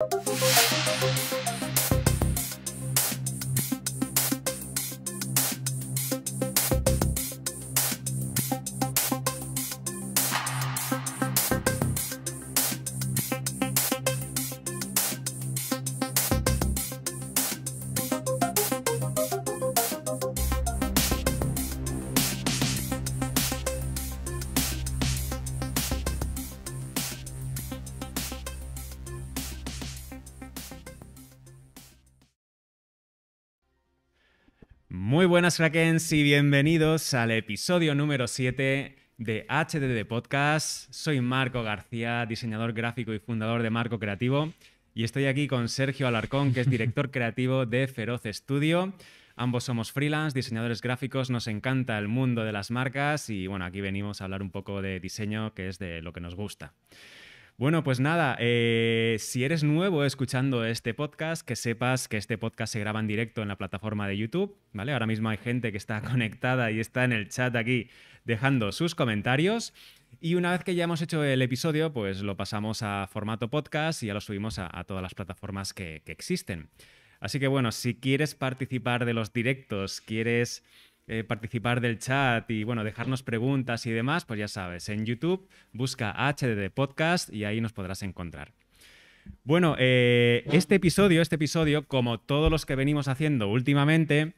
Thank you. buenas Krakens y bienvenidos al episodio número 7 de HDD Podcast. Soy Marco García, diseñador gráfico y fundador de Marco Creativo. Y estoy aquí con Sergio Alarcón, que es director creativo de Feroz Studio. Ambos somos freelance, diseñadores gráficos, nos encanta el mundo de las marcas y bueno, aquí venimos a hablar un poco de diseño, que es de lo que nos gusta. Bueno, pues nada, eh, si eres nuevo escuchando este podcast, que sepas que este podcast se graba en directo en la plataforma de YouTube, ¿vale? Ahora mismo hay gente que está conectada y está en el chat aquí dejando sus comentarios. Y una vez que ya hemos hecho el episodio, pues lo pasamos a formato podcast y ya lo subimos a, todas las plataformas que existen. Así que bueno, si quieres participar de los directos, quieres eh, participar del chat y bueno, dejarnos preguntas y demás, pues ya sabes, en YouTube busca HDD Podcast y ahí nos podrás encontrar. Bueno, eh, este episodio, este episodio, como todos los que venimos haciendo últimamente,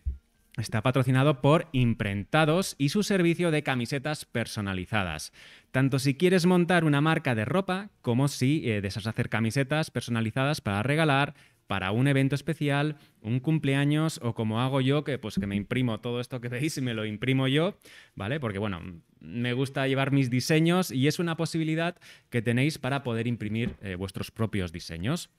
Está patrocinado por Imprentados y su servicio de camisetas personalizadas. Tanto si quieres montar una marca de ropa como si eh, deseas hacer camisetas personalizadas para regalar, para un evento especial, un cumpleaños o como hago yo, que pues que me imprimo todo esto que veis y me lo imprimo yo, ¿vale? Porque bueno, me gusta llevar mis diseños y es una posibilidad que tenéis para poder imprimir eh, vuestros propios diseños.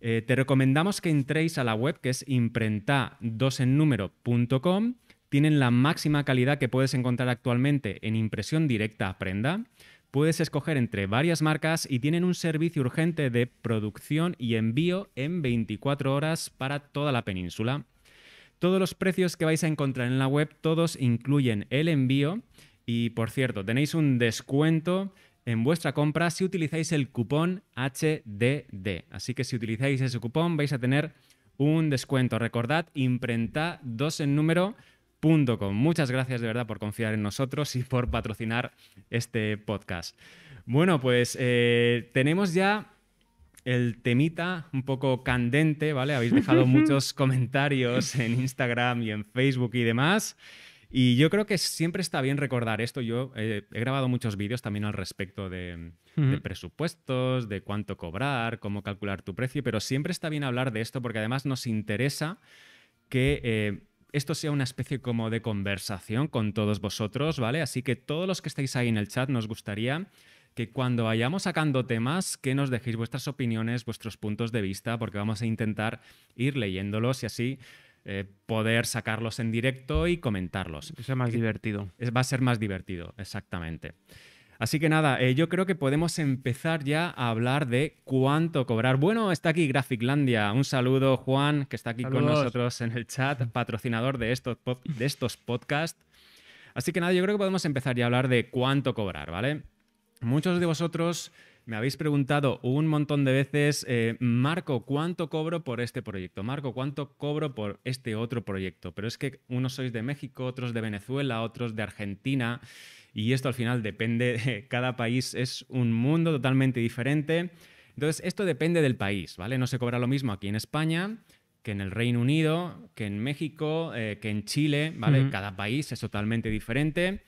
Eh, te recomendamos que entréis a la web que es imprenta2ennumero.com. Tienen la máxima calidad que puedes encontrar actualmente en impresión directa a prenda. Puedes escoger entre varias marcas y tienen un servicio urgente de producción y envío en 24 horas para toda la península. Todos los precios que vais a encontrar en la web, todos incluyen el envío. Y por cierto, tenéis un descuento en vuestra compra si utilizáis el cupón HDD. Así que si utilizáis ese cupón vais a tener un descuento. Recordad, imprenta 2 en número con Muchas gracias de verdad por confiar en nosotros y por patrocinar este podcast. Bueno, pues eh, tenemos ya el temita un poco candente, ¿vale? Habéis dejado muchos comentarios en Instagram y en Facebook y demás. Y yo creo que siempre está bien recordar esto. Yo eh, he grabado muchos vídeos también al respecto de, presupuestos, de cuánto cobrar, cómo calcular tu precio, pero siempre está bien hablar de esto porque además nos interesa que eh, esto sea una especie como de conversación con todos vosotros, ¿vale? Así que todos los que estáis ahí en el chat nos gustaría que cuando vayamos sacando temas, que nos dejéis vuestras opiniones, vuestros puntos de vista, porque vamos a intentar ir leyéndolos y así eh, poder sacarlos en directo y comentarlos. es más divertido. va a ser más divertido, exactamente. Así que nada, eh, yo creo que podemos empezar ya a hablar de cuánto cobrar. Bueno, está aquí Graphiclandia. Un saludo, Juan, que está aquí con nosotros en el chat, patrocinador de estos, de estos podcasts. Así que nada, yo creo que podemos empezar ya a hablar de cuánto cobrar, ¿vale? Muchos de vosotros me habéis preguntado un montón de veces, eh, Marco, ¿cuánto cobro por este proyecto? Marco, ¿cuánto cobro por este otro proyecto? Pero es que unos sois de México, otros de Venezuela, otros de Argentina y esto al final depende, de cada país es un mundo totalmente diferente. Entonces, esto depende del país, ¿vale? No se cobra lo mismo aquí en España que en el Reino Unido, que en México, eh, que en Chile, ¿vale? Cada país es totalmente diferente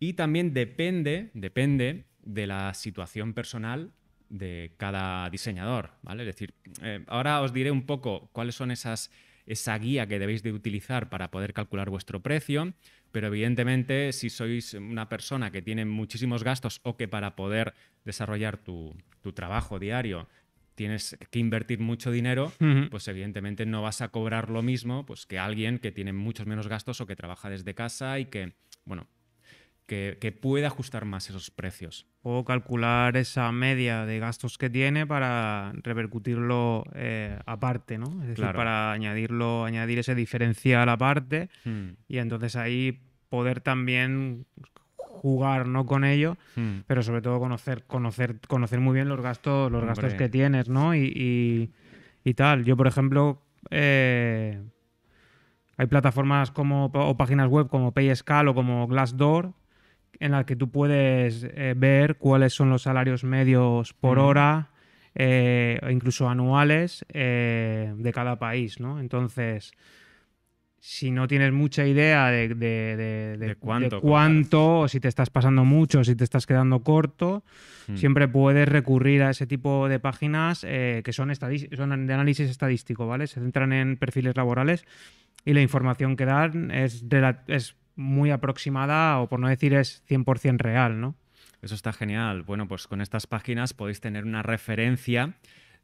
y también depende, depende de la situación personal de cada diseñador, ¿vale? Es decir, eh, ahora os diré un poco cuáles son esas esa guía que debéis de utilizar para poder calcular vuestro precio, pero evidentemente si sois una persona que tiene muchísimos gastos o que para poder desarrollar tu, trabajo diario tienes que invertir mucho dinero, pues evidentemente no vas a cobrar lo mismo pues, que alguien que tiene muchos menos gastos o que trabaja desde casa y que, bueno, que, pueda ajustar más esos precios. O calcular esa media de gastos que tiene para repercutirlo eh, aparte, ¿no? Es decir, para añadirlo, añadir ese diferencial aparte hmm. y entonces ahí poder también jugar no con ello, hmm. pero sobre todo conocer, conocer, conocer muy bien los gastos, los gastos que tienes, ¿no? Y, tal. Yo, por ejemplo, eh, hay plataformas como o páginas web como PayScale o como Glassdoor en la que tú puedes eh, ver cuáles son los salarios medios por hora, eh, e incluso anuales, eh, de cada país, ¿no? Entonces, si no tienes mucha idea de, cuánto, cuánto o si te estás pasando mucho, si te estás quedando corto, mm. siempre puedes recurrir a ese tipo de páginas que son, de análisis estadístico, ¿vale? Se centran en perfiles laborales y la información que dan es, es muy aproximada o por no decir es 100% real, ¿no? Eso está genial. Bueno, pues con estas páginas podéis tener una referencia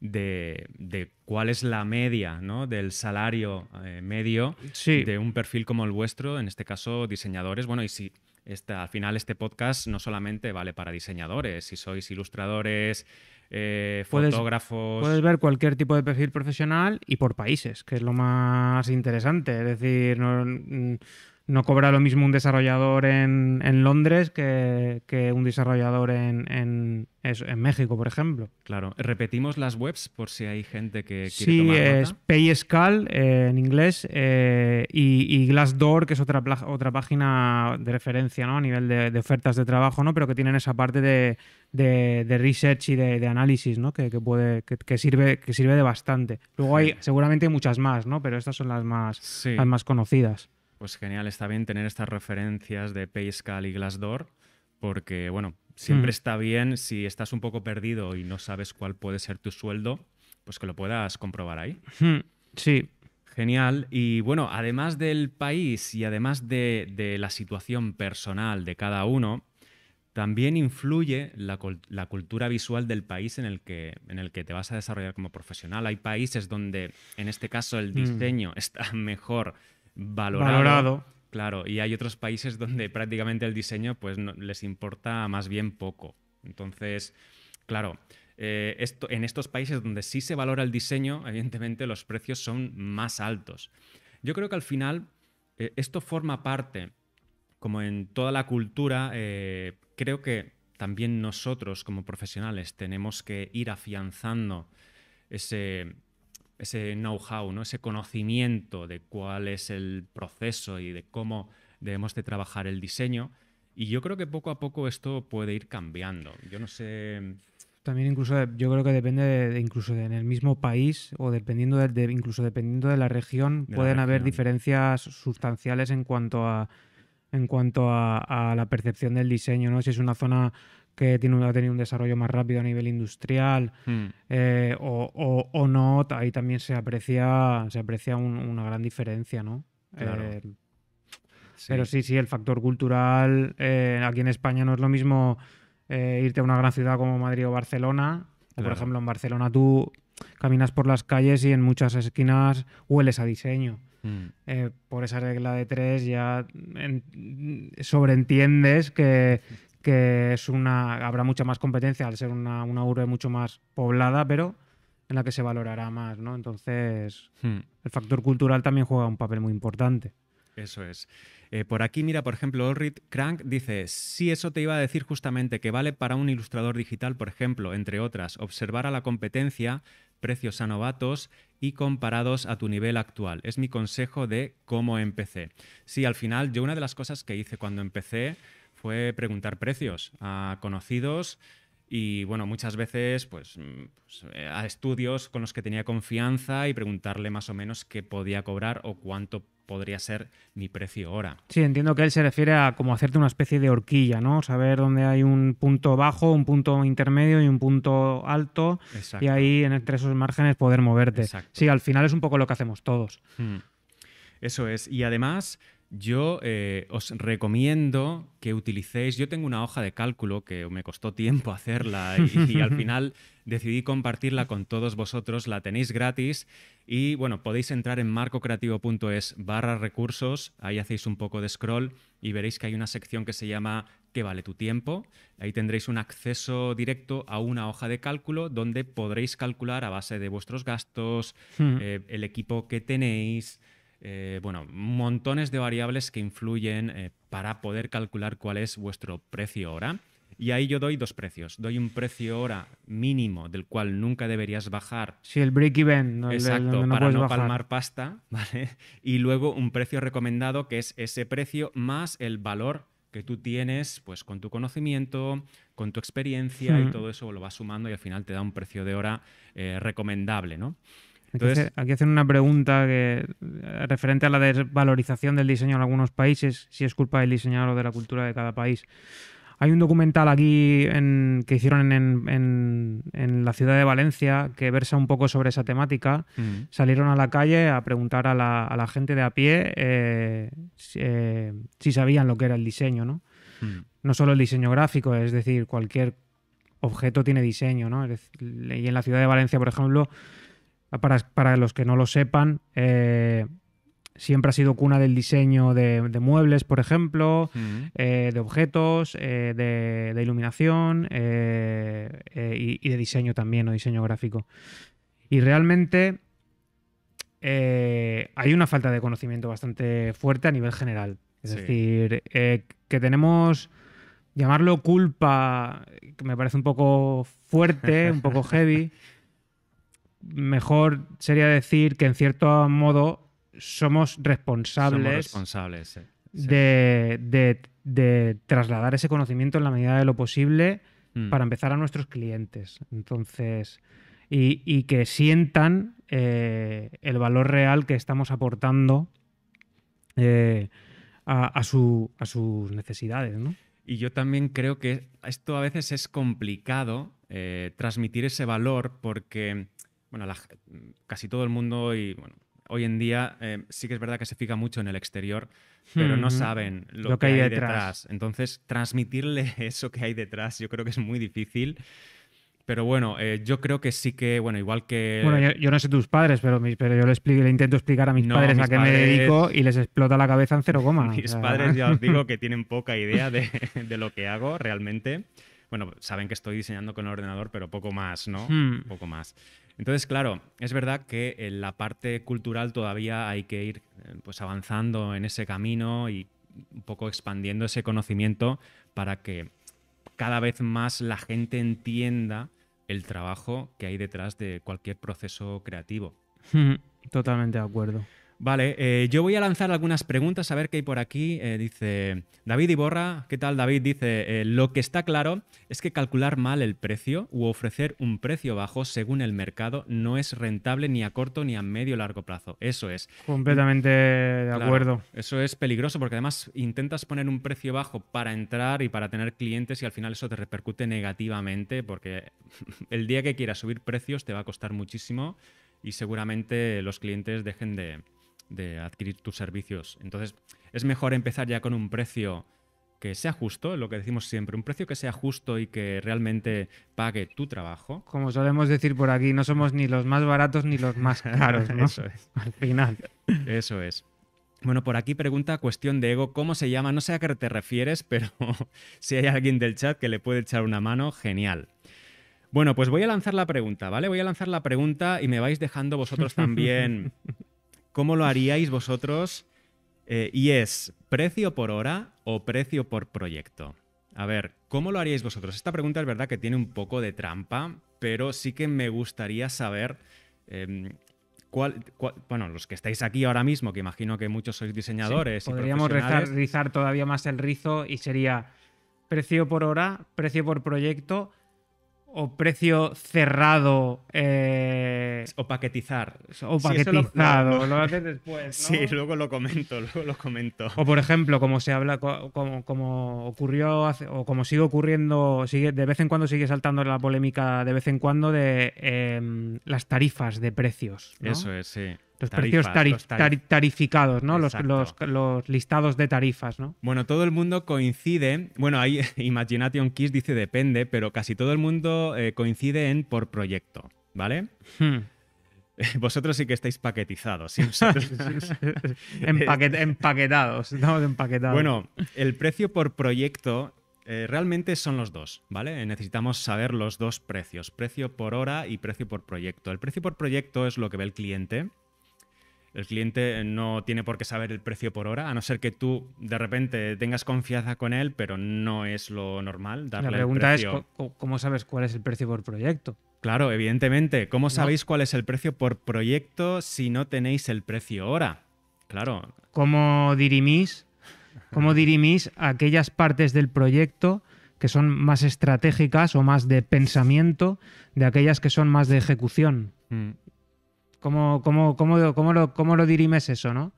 de, cuál es la media ¿no? del salario eh, medio de un perfil como el vuestro, en este caso diseñadores. Bueno, y si al final este podcast no solamente vale para diseñadores, si sois ilustradores, eh, fotógrafos. Puedes ver cualquier tipo de perfil profesional y por países, que es lo más interesante. Es decir, no, no cobra lo mismo un desarrollador en, en Londres que, un desarrollador en, México, por ejemplo. Claro. Repetimos las webs por si hay gente que sí, es PayScal eh, en inglés eh, y, Glassdoor, que es otra, otra página de referencia ¿no? a nivel de, ofertas de trabajo, ¿no? pero que tienen esa parte de, research y de, análisis ¿no? que, puede, que, sirve, que sirve de bastante. Luego hay seguramente hay muchas más, ¿no? pero estas son las más, las más conocidas. Pues genial, está bien tener estas referencias de PayScal y Glassdoor, porque bueno, siempre mm. está bien si estás un poco perdido y no sabes cuál puede ser tu sueldo, pues que lo puedas comprobar ahí. Sí. Genial. Y bueno, además del país y además de, la situación personal de cada uno, también influye la, cultura visual del país en el, que, en el que te vas a desarrollar como profesional. Hay países donde, en este caso, el mm. diseño está mejor valorado. Claro, y hay otros países donde prácticamente el diseño pues, les importa más bien poco. Entonces, claro, eh, esto, en estos países donde sí se valora el diseño, evidentemente los precios son más altos. Yo creo que al final eh, esto forma parte, como en toda la cultura, eh, creo que también nosotros como profesionales tenemos que ir afianzando ese, ese know-how, ¿no? ese conocimiento de cuál es el proceso y de cómo debemos de trabajar el diseño. Y yo creo que poco a poco esto puede ir cambiando. Yo no sé... También incluso yo creo que depende de, incluso en el mismo país o dependiendo de, incluso dependiendo de la región pueden haber diferencias sustanciales en cuanto a en cuanto a la percepción del diseño, ¿no? Si es una zona que tiene, ha tenido un desarrollo más rápido a nivel industrial hmm. eh, o, o, no, ahí también se aprecia, se aprecia una gran diferencia, ¿no? Eh, pero sí, sí, el factor cultural, eh, aquí en España no es lo mismo irte a una gran ciudad como Madrid o Barcelona, o por ejemplo en Barcelona tú caminas por las calles y en muchas esquinas hueles a diseño. Hmm. por esa regla de tres ya sobreentiendes que, que es una, habrá mucha más competencia al ser una, una urbe mucho más poblada, pero en la que se valorará más, ¿no? Entonces, hmm. el factor cultural también juega un papel muy importante. Eso es. Eh, por aquí, mira, por ejemplo, Ulrich Crank dice, si eso te iba a decir justamente que vale para un ilustrador digital, por ejemplo, entre otras, observar a la competencia, precios a novatos y comparados a tu nivel actual. Es mi consejo de cómo empecé. Sí, al final, yo una de las cosas que hice cuando empecé fue preguntar precios a conocidos y bueno, muchas veces pues, mm, pues eh, a estudios con los que tenía confianza y preguntarle más o menos qué podía cobrar o cuánto podría ser mi precio ahora. Sí, entiendo que él se refiere a como hacerte una especie de horquilla, ¿no? Saber dónde hay un punto bajo, un punto intermedio y un punto alto y ahí entre esos márgenes poder moverte. Sí, al final es un poco lo que hacemos todos. Hmm. Eso es. Y además, yo eh, os recomiendo que utilicéis, yo tengo una hoja de cálculo que me costó tiempo hacerla y, al final decidí compartirla con todos vosotros, la tenéis gratis y bueno, podéis entrar en marcocreativo.es barra recursos, ahí hacéis un poco de scroll y veréis que hay una sección que se llama ¿Qué vale tu tiempo? Ahí tendréis un acceso directo a una hoja de cálculo donde podréis calcular a base de vuestros gastos, eh, el equipo que tenéis eh, bueno, montones de variables que influyen eh, para poder calcular cuál es vuestro precio hora. Y ahí yo doy dos precios. Doy un precio hora mínimo del cual nunca deberías bajar. Si el break-even. No, Exacto, para no palmar pasta, ¿vale? Y luego un precio recomendado que es ese precio más el valor que tú tienes pues con tu conocimiento, con tu experiencia y hmm. todo eso lo vas sumando y al final te da un precio de hora eh, recomendable, ¿no? aquí, hacen una pregunta eh, referente a la desvalorización del diseño en algunos países, si es culpa del diseñador o de la cultura de cada país. Hay un documental aquí que hicieron en, la ciudad de Valencia que versa un poco sobre esa temática. Salieron a la calle a preguntar a la, gente de a pie eh, eh, si sabían lo que era el diseño, ¿no? solo el diseño gráfico, es decir, cualquier objeto tiene diseño, ¿no? Y en la ciudad de Valencia, por ejemplo, para, los que no lo sepan, eh, siempre ha sido cuna del diseño de, muebles, por ejemplo, eh, de objetos, eh, de, iluminación y, de diseño también, o diseño gráfico. Y realmente hay una falta de conocimiento bastante fuerte a nivel general. Es decir, que tenemos, llamarlo culpa, que me parece un poco fuerte, un poco heavy. mejor sería decir que en cierto modo somos responsables, De, trasladar ese conocimiento en la medida de lo posible mm. para empezar a nuestros clientes. Entonces, y, que sientan eh, el valor real que estamos aportando eh, a, sus necesidades. Y yo también creo que esto a veces es complicado eh, transmitir ese valor porque bueno, casi todo el mundo y bueno, hoy en día em, sí que es verdad que se fija mucho en el exterior, pero no saben lo, que, hay, detrás. Entonces, transmitirle eso que hay detrás yo creo que es muy difícil. Pero bueno, eh, yo creo que sí que, bueno, igual que... Bueno, yo, no sé tus padres, pero, pero yo le, explico, le intento explicar a mis padres a qué me dedico y les explota la cabeza en cero coma. Mis padres ya os digo que tienen poca idea de, lo que hago realmente bueno, saben que estoy diseñando con el ordenador, pero poco más, ¿no? Hmm. Poco más. Entonces, claro, es verdad que en la parte cultural todavía hay que ir eh, pues, avanzando en ese camino y un poco expandiendo ese conocimiento para que cada vez más la gente entienda el trabajo que hay detrás de cualquier proceso creativo. Totalmente de acuerdo. Vale, eh, yo voy a lanzar algunas preguntas, a ver qué hay por aquí. Eh, dice David Iborra, ¿qué tal David? Dice, eh, lo que está claro es que calcular mal el precio u ofrecer un precio bajo según el mercado no es rentable ni a corto ni a medio largo plazo. Eso es. Completamente de acuerdo. eso es peligroso porque además intentas poner un precio bajo para entrar y para tener clientes y al final eso te repercute negativamente porque el día que quieras subir precios te va a costar muchísimo y seguramente los clientes dejen de de adquirir tus servicios. Entonces, es mejor empezar ya con un precio que sea justo, lo que decimos siempre, un precio que sea justo y que realmente pague tu trabajo. Como solemos decir por aquí, no somos ni los más baratos ni los más caros, ¿no? Eso es. Al final. Eso es. Bueno, por aquí pregunta cuestión de ego, ¿cómo se llama? No sé a qué te refieres, pero si hay alguien del chat que le puede echar una mano, genial. Bueno, pues voy a lanzar la pregunta, ¿vale? Voy a lanzar la pregunta y me vais dejando vosotros también ¿Cómo lo haríais vosotros? Eh, y es precio por hora o precio por proyecto. A ver, ¿cómo lo haríais vosotros? Esta pregunta es verdad que tiene un poco de trampa, pero sí que me gustaría saber em, cuál, bueno, los que estáis aquí ahora mismo, que imagino que muchos sois diseñadores. podríamos y rizar, rizar todavía más el rizo y sería precio por hora, precio por proyecto o precio cerrado. Eh, o paquetizar. O paquetizado. lo, haces después. ¿no? Sí, luego lo comento, luego lo comento. O por ejemplo, como se habla, como, ocurrió o como sigue ocurriendo, sigue, de vez en cuando sigue saltando la polémica de vez en cuando de em, las tarifas de precios. Eso es, sí. Los precios tarificados, ¿no? Los, listados de tarifas, ¿no? Bueno, todo el mundo coincide. Bueno, ahí Imagination Kiss dice depende, pero casi todo el mundo eh, coincide en por proyecto, ¿vale? Hmm. Vosotros sí que estáis paquetizados. empaquetados, estamos empaquetados. Bueno, el precio por proyecto eh, realmente son los dos, ¿vale? Necesitamos saber los dos precios, precio por hora y precio por proyecto. El precio por proyecto es lo que ve el cliente el cliente no tiene por qué saber el precio por hora, a no ser que tú de repente tengas confianza con él, pero no es lo normal. Darle La pregunta es, ¿cómo sabes cuál es el precio por proyecto? Claro, evidentemente. ¿Cómo sabéis cuál es el precio por proyecto si no tenéis el precio hora? Claro. ¿Cómo dirimís, cómo dirimís aquellas partes del proyecto que son más estratégicas o más de pensamiento de aquellas que son más de ejecución? Mm. ¿Cómo, cómo, cómo, lo, dirimes eso, no?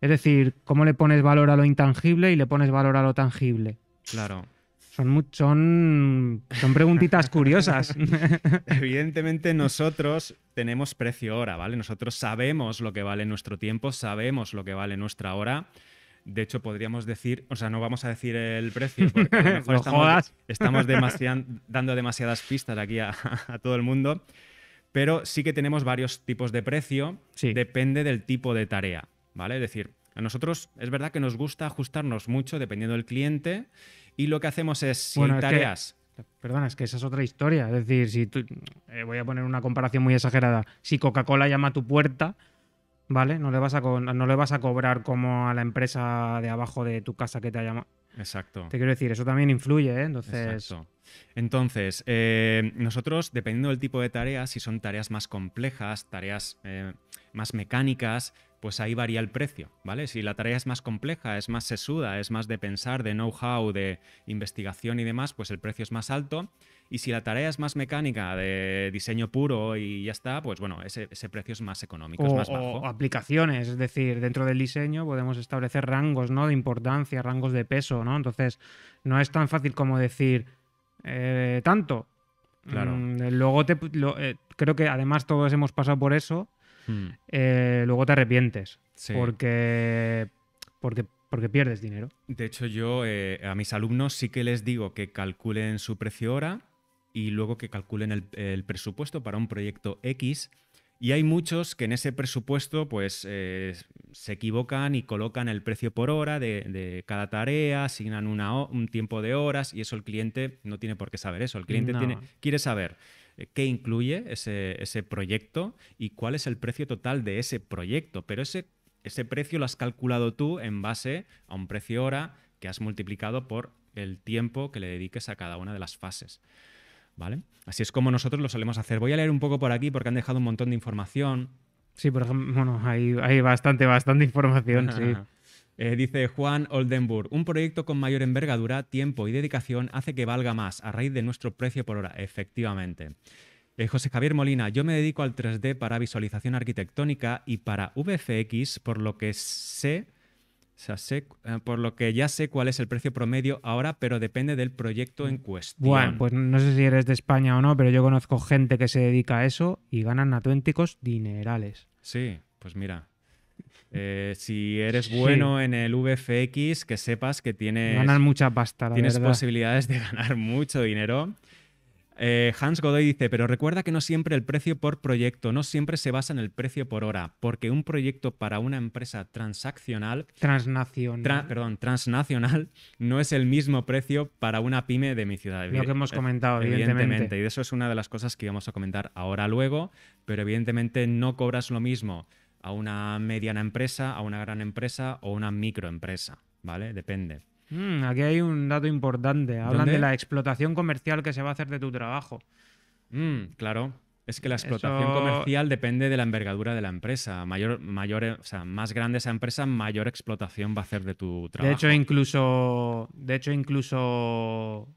Es decir, ¿cómo le pones valor a lo intangible y le pones valor a lo tangible? Claro. Son, son, preguntitas curiosas. Evidentemente nosotros tenemos precio hora, ¿vale? Nosotros sabemos lo que vale nuestro tiempo, sabemos lo que vale nuestra hora. De hecho, podríamos decir, o sea, no vamos a decir el precio, porque a lo mejor estamos, dando demasiadas pistas aquí a todo el mundo pero sí que tenemos varios tipos de precio, depende del tipo de tarea, ¿vale? Es decir, a nosotros es verdad que nos gusta ajustarnos mucho dependiendo del cliente y lo que hacemos es, si tareas... Perdona, es que esa es otra historia. Es decir, si tú, eh, voy a poner una comparación muy exagerada. Si Coca-Cola llama a tu puerta, ¿vale? No le, vas a no le vas a cobrar como a la empresa de abajo de tu casa que te ha llamado. Exacto. Te quiero decir, eso también influye, ¿eh? Entonces. Exacto. Entonces, eh, nosotros, dependiendo del tipo de tareas, si son tareas más complejas, tareas eh, más mecánicas, pues ahí varía el precio, ¿vale? Si la tarea es más compleja, es más sesuda, es más de pensar, de know-how, de investigación y demás, pues el precio es más alto. Y si la tarea es más mecánica, de diseño puro y ya está, pues bueno, ese, precio es más económico, más bajo. O aplicaciones, es decir, dentro del diseño podemos establecer rangos, ¿no? De importancia, rangos de peso, ¿no? Entonces, no es tan fácil como decir, eh, tanto. Claro. Mm, eh, luego te, eh, creo que además todos hemos pasado por eso. Hmm. luego te arrepientes. Porque, porque, porque pierdes dinero. De hecho, yo a mis alumnos sí que les digo que calculen su precio hora y luego que calculen el presupuesto para un proyecto X y hay muchos que en ese presupuesto pues, eh, se equivocan y colocan el precio por hora de, cada tarea, asignan un tiempo de horas y eso el cliente no tiene por qué saber eso. El cliente quiere saber eh, qué incluye ese, proyecto y cuál es el precio total de ese proyecto. Pero ese, ese precio lo has calculado tú en base a un precio hora que has multiplicado por el tiempo que le dediques a cada una de las fases. ¿vale? Así es como nosotros lo solemos hacer. Voy a leer un poco por aquí porque han dejado un montón de información. Sí, por ejemplo, bueno, hay, bastante, bastante información, eh, dice Juan Oldenburg, un proyecto con mayor envergadura, tiempo y dedicación hace que valga más a raíz de nuestro precio por hora, efectivamente. Eh, José Javier Molina, yo me dedico al 3D para visualización arquitectónica y para VFX, por lo que sé eh, por lo que ya sé cuál es el precio promedio ahora, pero depende del proyecto en cuestión. Bueno, pues no sé si eres de España o no, pero yo conozco gente que se dedica a eso y ganan auténticos dinerales. Sí, pues mira. Eh, si eres bueno en el VFX, que sepas que tienes. Ganan mucha pasta, Tienes posibilidades de ganar mucho dinero. Eh, Hans Godoy dice, pero recuerda que no siempre el precio por proyecto, no siempre se basa en el precio por hora, porque un proyecto para una empresa transaccional... Transnacional. perdón, transnacional no es el mismo precio para una pyme de mi ciudad. Lo que hemos eh, comentado, evidentemente. Y eso es una de las cosas que íbamos a comentar ahora luego, pero evidentemente no cobras lo mismo a una mediana empresa, a una gran empresa o una microempresa, ¿vale? Depende. Mm, aquí hay un dato importante. Hablan de la explotación comercial que se va a hacer de tu trabajo. Mm, claro. Es que la explotación comercial depende de la envergadura de la empresa. Mayor, más grande esa empresa, mayor explotación va a hacer de tu trabajo. De hecho, incluso, de hecho, incluso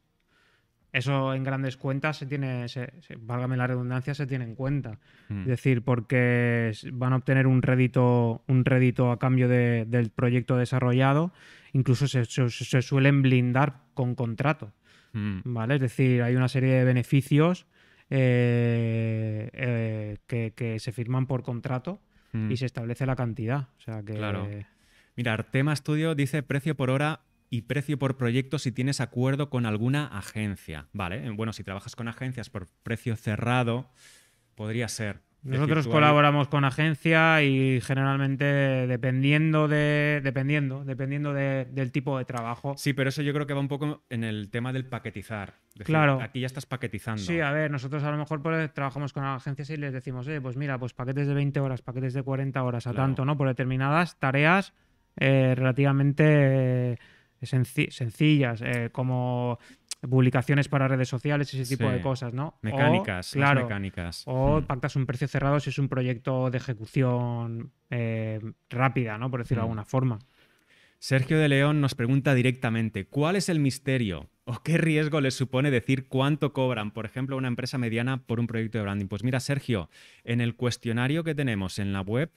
eso en grandes cuentas se tiene, se, válgame la redundancia, se tiene en cuenta. Mm. Es decir, porque van a obtener un rédito, un rédito a cambio del proyecto desarrollado. Incluso se, suelen blindar con contrato. Mm. ¿Vale? Es decir, hay una serie de beneficios eh, eh, que, se firman por contrato y mm. se establece la cantidad. O sea que, claro. Mira, tema Studio dice precio por hora y precio por proyecto si tienes acuerdo con alguna agencia. Vale, eh, bueno, si trabajas con agencias por precio cerrado, podría ser. Nosotros colaboramos con agencia y generalmente dependiendo de dependiendo dependiendo del tipo de trabajo. Sí, pero eso yo creo que va un poco en el tema del paquetizar. claro. Aquí ya estás paquetizando. Sí, a ver, nosotros a lo mejor pues, trabajamos con agencias y les decimos, pues mira, pues paquetes de 20 horas, paquetes de 40 horas, a tanto, ¿no? Por determinadas tareas eh, relativamente sencillas, eh, como publicaciones para redes sociales, ese tipo de cosas, ¿no? Mecánicas, o, claro, mecánicas. O hmm. pactas un precio cerrado si es un proyecto de ejecución eh, rápida, ¿no? Por decirlo de hmm. alguna forma. Sergio de León nos pregunta directamente, ¿cuál es el misterio o qué riesgo les supone decir cuánto cobran, por ejemplo, una empresa mediana por un proyecto de branding? Pues mira, Sergio, en el cuestionario que tenemos en la web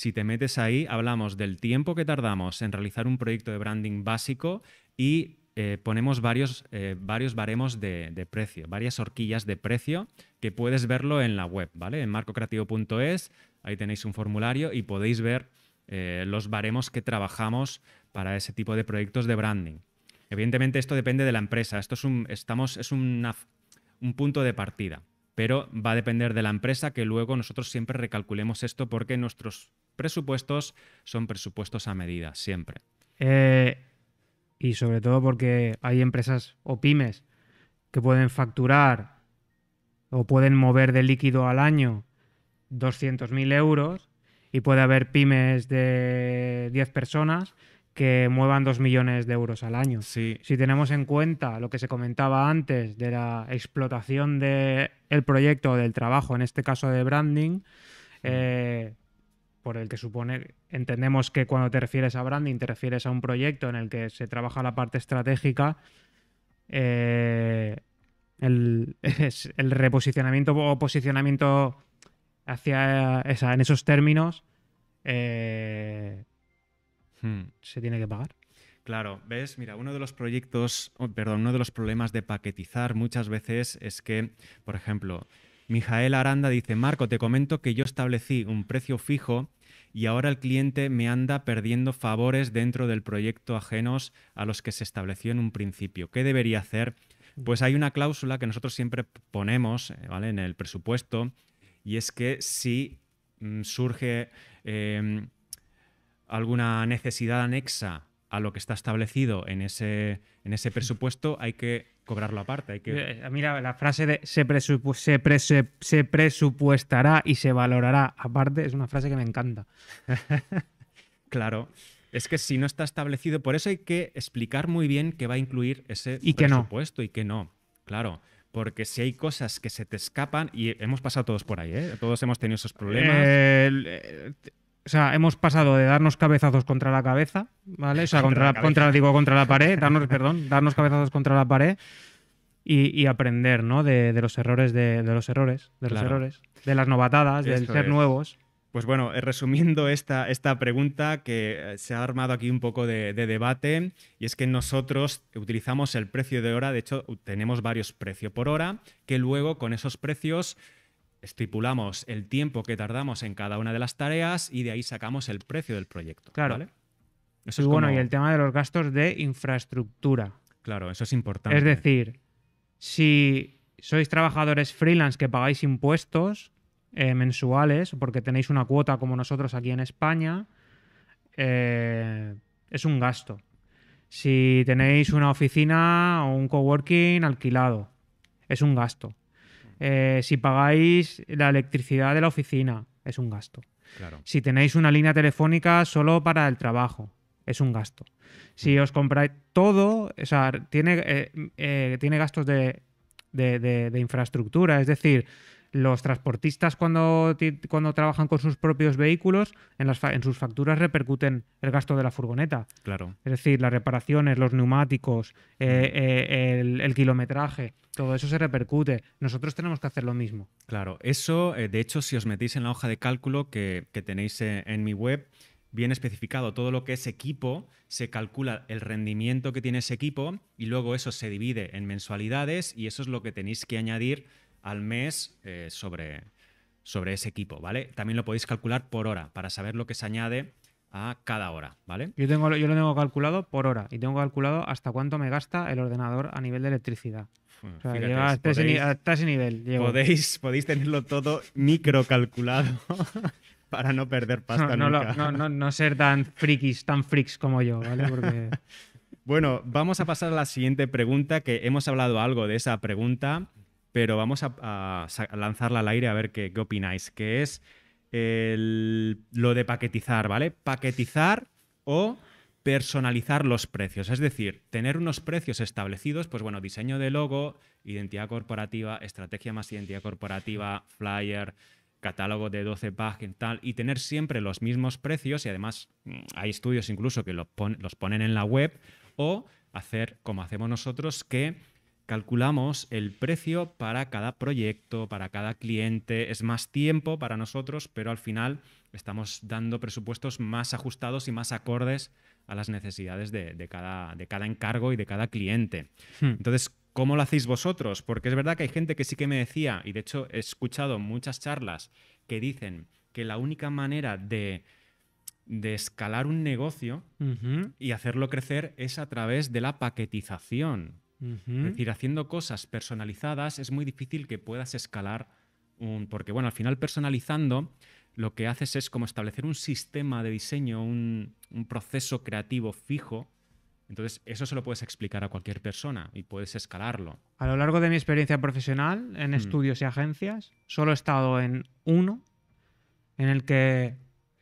si te metes ahí, hablamos del tiempo que tardamos en realizar un proyecto de branding básico y eh, ponemos varios, eh, varios baremos de, precio, varias horquillas de precio que puedes verlo en la web, ¿vale? En marcocreativo.es, ahí tenéis un formulario y podéis ver eh, los baremos que trabajamos para ese tipo de proyectos de branding. Evidentemente esto depende de la empresa, esto es un, estamos, es un punto de partida, pero va a depender de la empresa que luego nosotros siempre recalculemos esto porque nuestros presupuestos son presupuestos a medida, siempre. Eh, y sobre todo porque hay empresas o pymes que pueden facturar o pueden mover de líquido al año 200.000 euros y puede haber pymes de 10 personas que muevan 2 millones de euros al año. Si tenemos en cuenta lo que se comentaba antes de la explotación del proyecto o del trabajo, en este caso de branding, eh, por el que supone, entendemos que cuando te refieres a branding, te refieres a un proyecto en el que se trabaja la parte estratégica, eh, el, reposicionamiento o posicionamiento hacia esa, en esos términos eh, hmm. se tiene que pagar. Claro, ves, mira, uno de los proyectos, oh, perdón, uno de los problemas de paquetizar muchas veces es que, por ejemplo, Mijael Aranda dice, Marco, te comento que yo establecí un precio fijo y ahora el cliente me anda perdiendo favores dentro del proyecto ajenos a los que se estableció en un principio. ¿Qué debería hacer? Pues hay una cláusula que nosotros siempre ponemos eh, en el presupuesto y es que si mm, surge em, alguna necesidad anexa a lo que está establecido en ese, en ese presupuesto, hay que cobrarlo aparte. Hay que... Eh, eh, mira, la frase de se, se, presupuestará y se valorará aparte es una frase que me encanta. claro. Es que si no está establecido, por eso hay que explicar muy bien qué va a incluir ese y presupuesto y que no. Claro, porque si hay cosas que se te escapan, y hemos pasado todos por ahí, ¿eh? todos hemos tenido esos problemas. O sea, hemos pasado de darnos cabezazos contra la cabeza, ¿vale? O sea, contra, la, digo, contra la pared, darnos, perdón, darnos cabezazos contra la pared y, aprender, ¿no? De, los errores, de, los errores, de los errores, de las novatadas, de ser nuevos. Pues bueno, eh, resumiendo esta, esta pregunta que eh, se ha armado aquí un poco de, de, debate, y es que nosotros utilizamos el precio de hora, de hecho tenemos varios precios por hora, que luego con esos precios estipulamos el tiempo que tardamos en cada una de las tareas y de ahí sacamos el precio del proyecto. Claro. Eso y es bueno, y el tema de los gastos de infraestructura. Claro, eso es importante. Es decir, si sois trabajadores freelance que pagáis impuestos eh, mensuales, porque tenéis una cuota como nosotros aquí en España, eh, es un gasto. Si tenéis una oficina o un coworking alquilado, es un gasto. Eh, si pagáis la electricidad de la oficina, es un gasto. Si tenéis una línea telefónica solo para el trabajo, es un gasto. Si os compráis todo, o sea, tiene, eh, eh, tiene gastos de, de infraestructura, es decir, los transportistas cuando, cuando trabajan con sus propios vehículos, en, sus facturas repercuten el gasto de la furgoneta. Claro. Es decir, las reparaciones, los neumáticos, eh, eh, el, kilometraje, todo eso se repercute. Nosotros tenemos que hacer lo mismo. Claro, eso, eh, de hecho, si os metéis en la hoja de cálculo que, que tenéis en mi web, bien especificado todo lo que es equipo, se calcula el rendimiento que tiene ese equipo y luego eso se divide en mensualidades y eso es lo que tenéis que añadir al mes eh, sobre, sobre ese equipo, ¿vale? También lo podéis calcular por hora para saber lo que se añade a cada hora, ¿vale? Yo, tengo, yo lo tengo calculado por hora y tengo calculado hasta cuánto me gasta el ordenador a nivel de electricidad. hasta, ese, nivel. Podéis, podéis tenerlo todo microcalculado para no perder pasta no, No, ser tan frikis, tan freaks como yo, ¿vale? bueno, vamos a pasar a la siguiente pregunta, que hemos hablado algo de esa pregunta pero vamos a, lanzarla al aire a ver qué, opináis, que es lo de paquetizar, ¿vale? Paquetizar o personalizar los precios, es decir, tener unos precios establecidos, pues bueno, diseño de logo, identidad corporativa, estrategia más identidad corporativa, flyer, catálogo de 12 páginas, tal, y tener siempre los mismos precios, y además mm, hay estudios incluso que los ponen en la web, o hacer como hacemos nosotros, que calculamos el precio para cada proyecto, para cada cliente. Es más tiempo para nosotros, pero al final estamos dando presupuestos más ajustados y más acordes a las necesidades de, cada, encargo y de cada cliente. Hmm. Entonces, ¿cómo lo hacéis vosotros? Porque es verdad que hay gente que sí que me decía, y de hecho he escuchado muchas charlas que dicen que la única manera de, escalar un negocio y hacerlo crecer es a través de la paquetización. Es decir, haciendo cosas personalizadas es muy difícil que puedas escalar un, porque bueno, al final personalizando lo que haces es como establecer un sistema de diseño, un, proceso creativo fijo entonces, eso se lo puedes explicar a cualquier persona y puedes escalarlo. A lo largo de mi experiencia profesional en hmm. estudios y agencias, solo he estado en uno en el que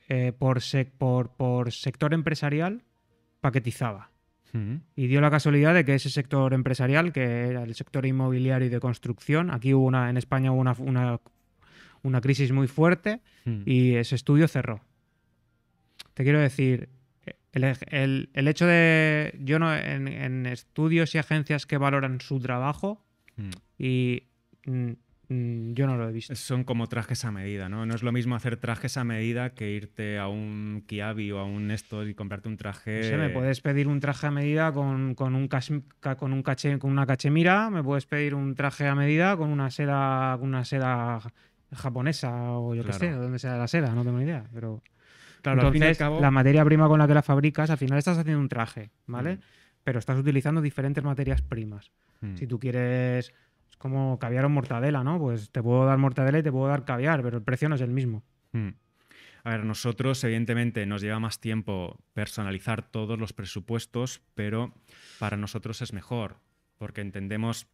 eh, por sector empresarial paquetizaba. Y dio la casualidad de que ese sector empresarial, que era el sector inmobiliario y de construcción, aquí hubo una, en España hubo una, crisis muy fuerte y ese estudio cerró. Te quiero decir, el, hecho de, yo no, en, estudios y agencias que valoran su trabajo y mm, Mm, yo no lo he visto. Son como trajes a medida, ¿no? No es lo mismo hacer trajes a medida que irte a un Kiabi o a un Nestor y comprarte un traje. Sí, me puedes pedir un traje a medida con, un, con, una cachemira, me puedes pedir un traje a medida con una seda, con una seda japonesa o yo qué sé, donde sea la seda, no tengo ni idea. Pero claro, al fin y cabo... la materia prima con la que la fabricas, al final estás haciendo un traje, ¿vale? Mm. Pero estás utilizando diferentes materias primas. Mm. Si tú quieres como caviar o mortadela, ¿no? Pues te puedo dar mortadela y te puedo dar caviar, pero el precio no es el mismo. Hmm. A ver, nosotros evidentemente nos lleva más tiempo personalizar todos los presupuestos, pero para nosotros es mejor, porque entendemos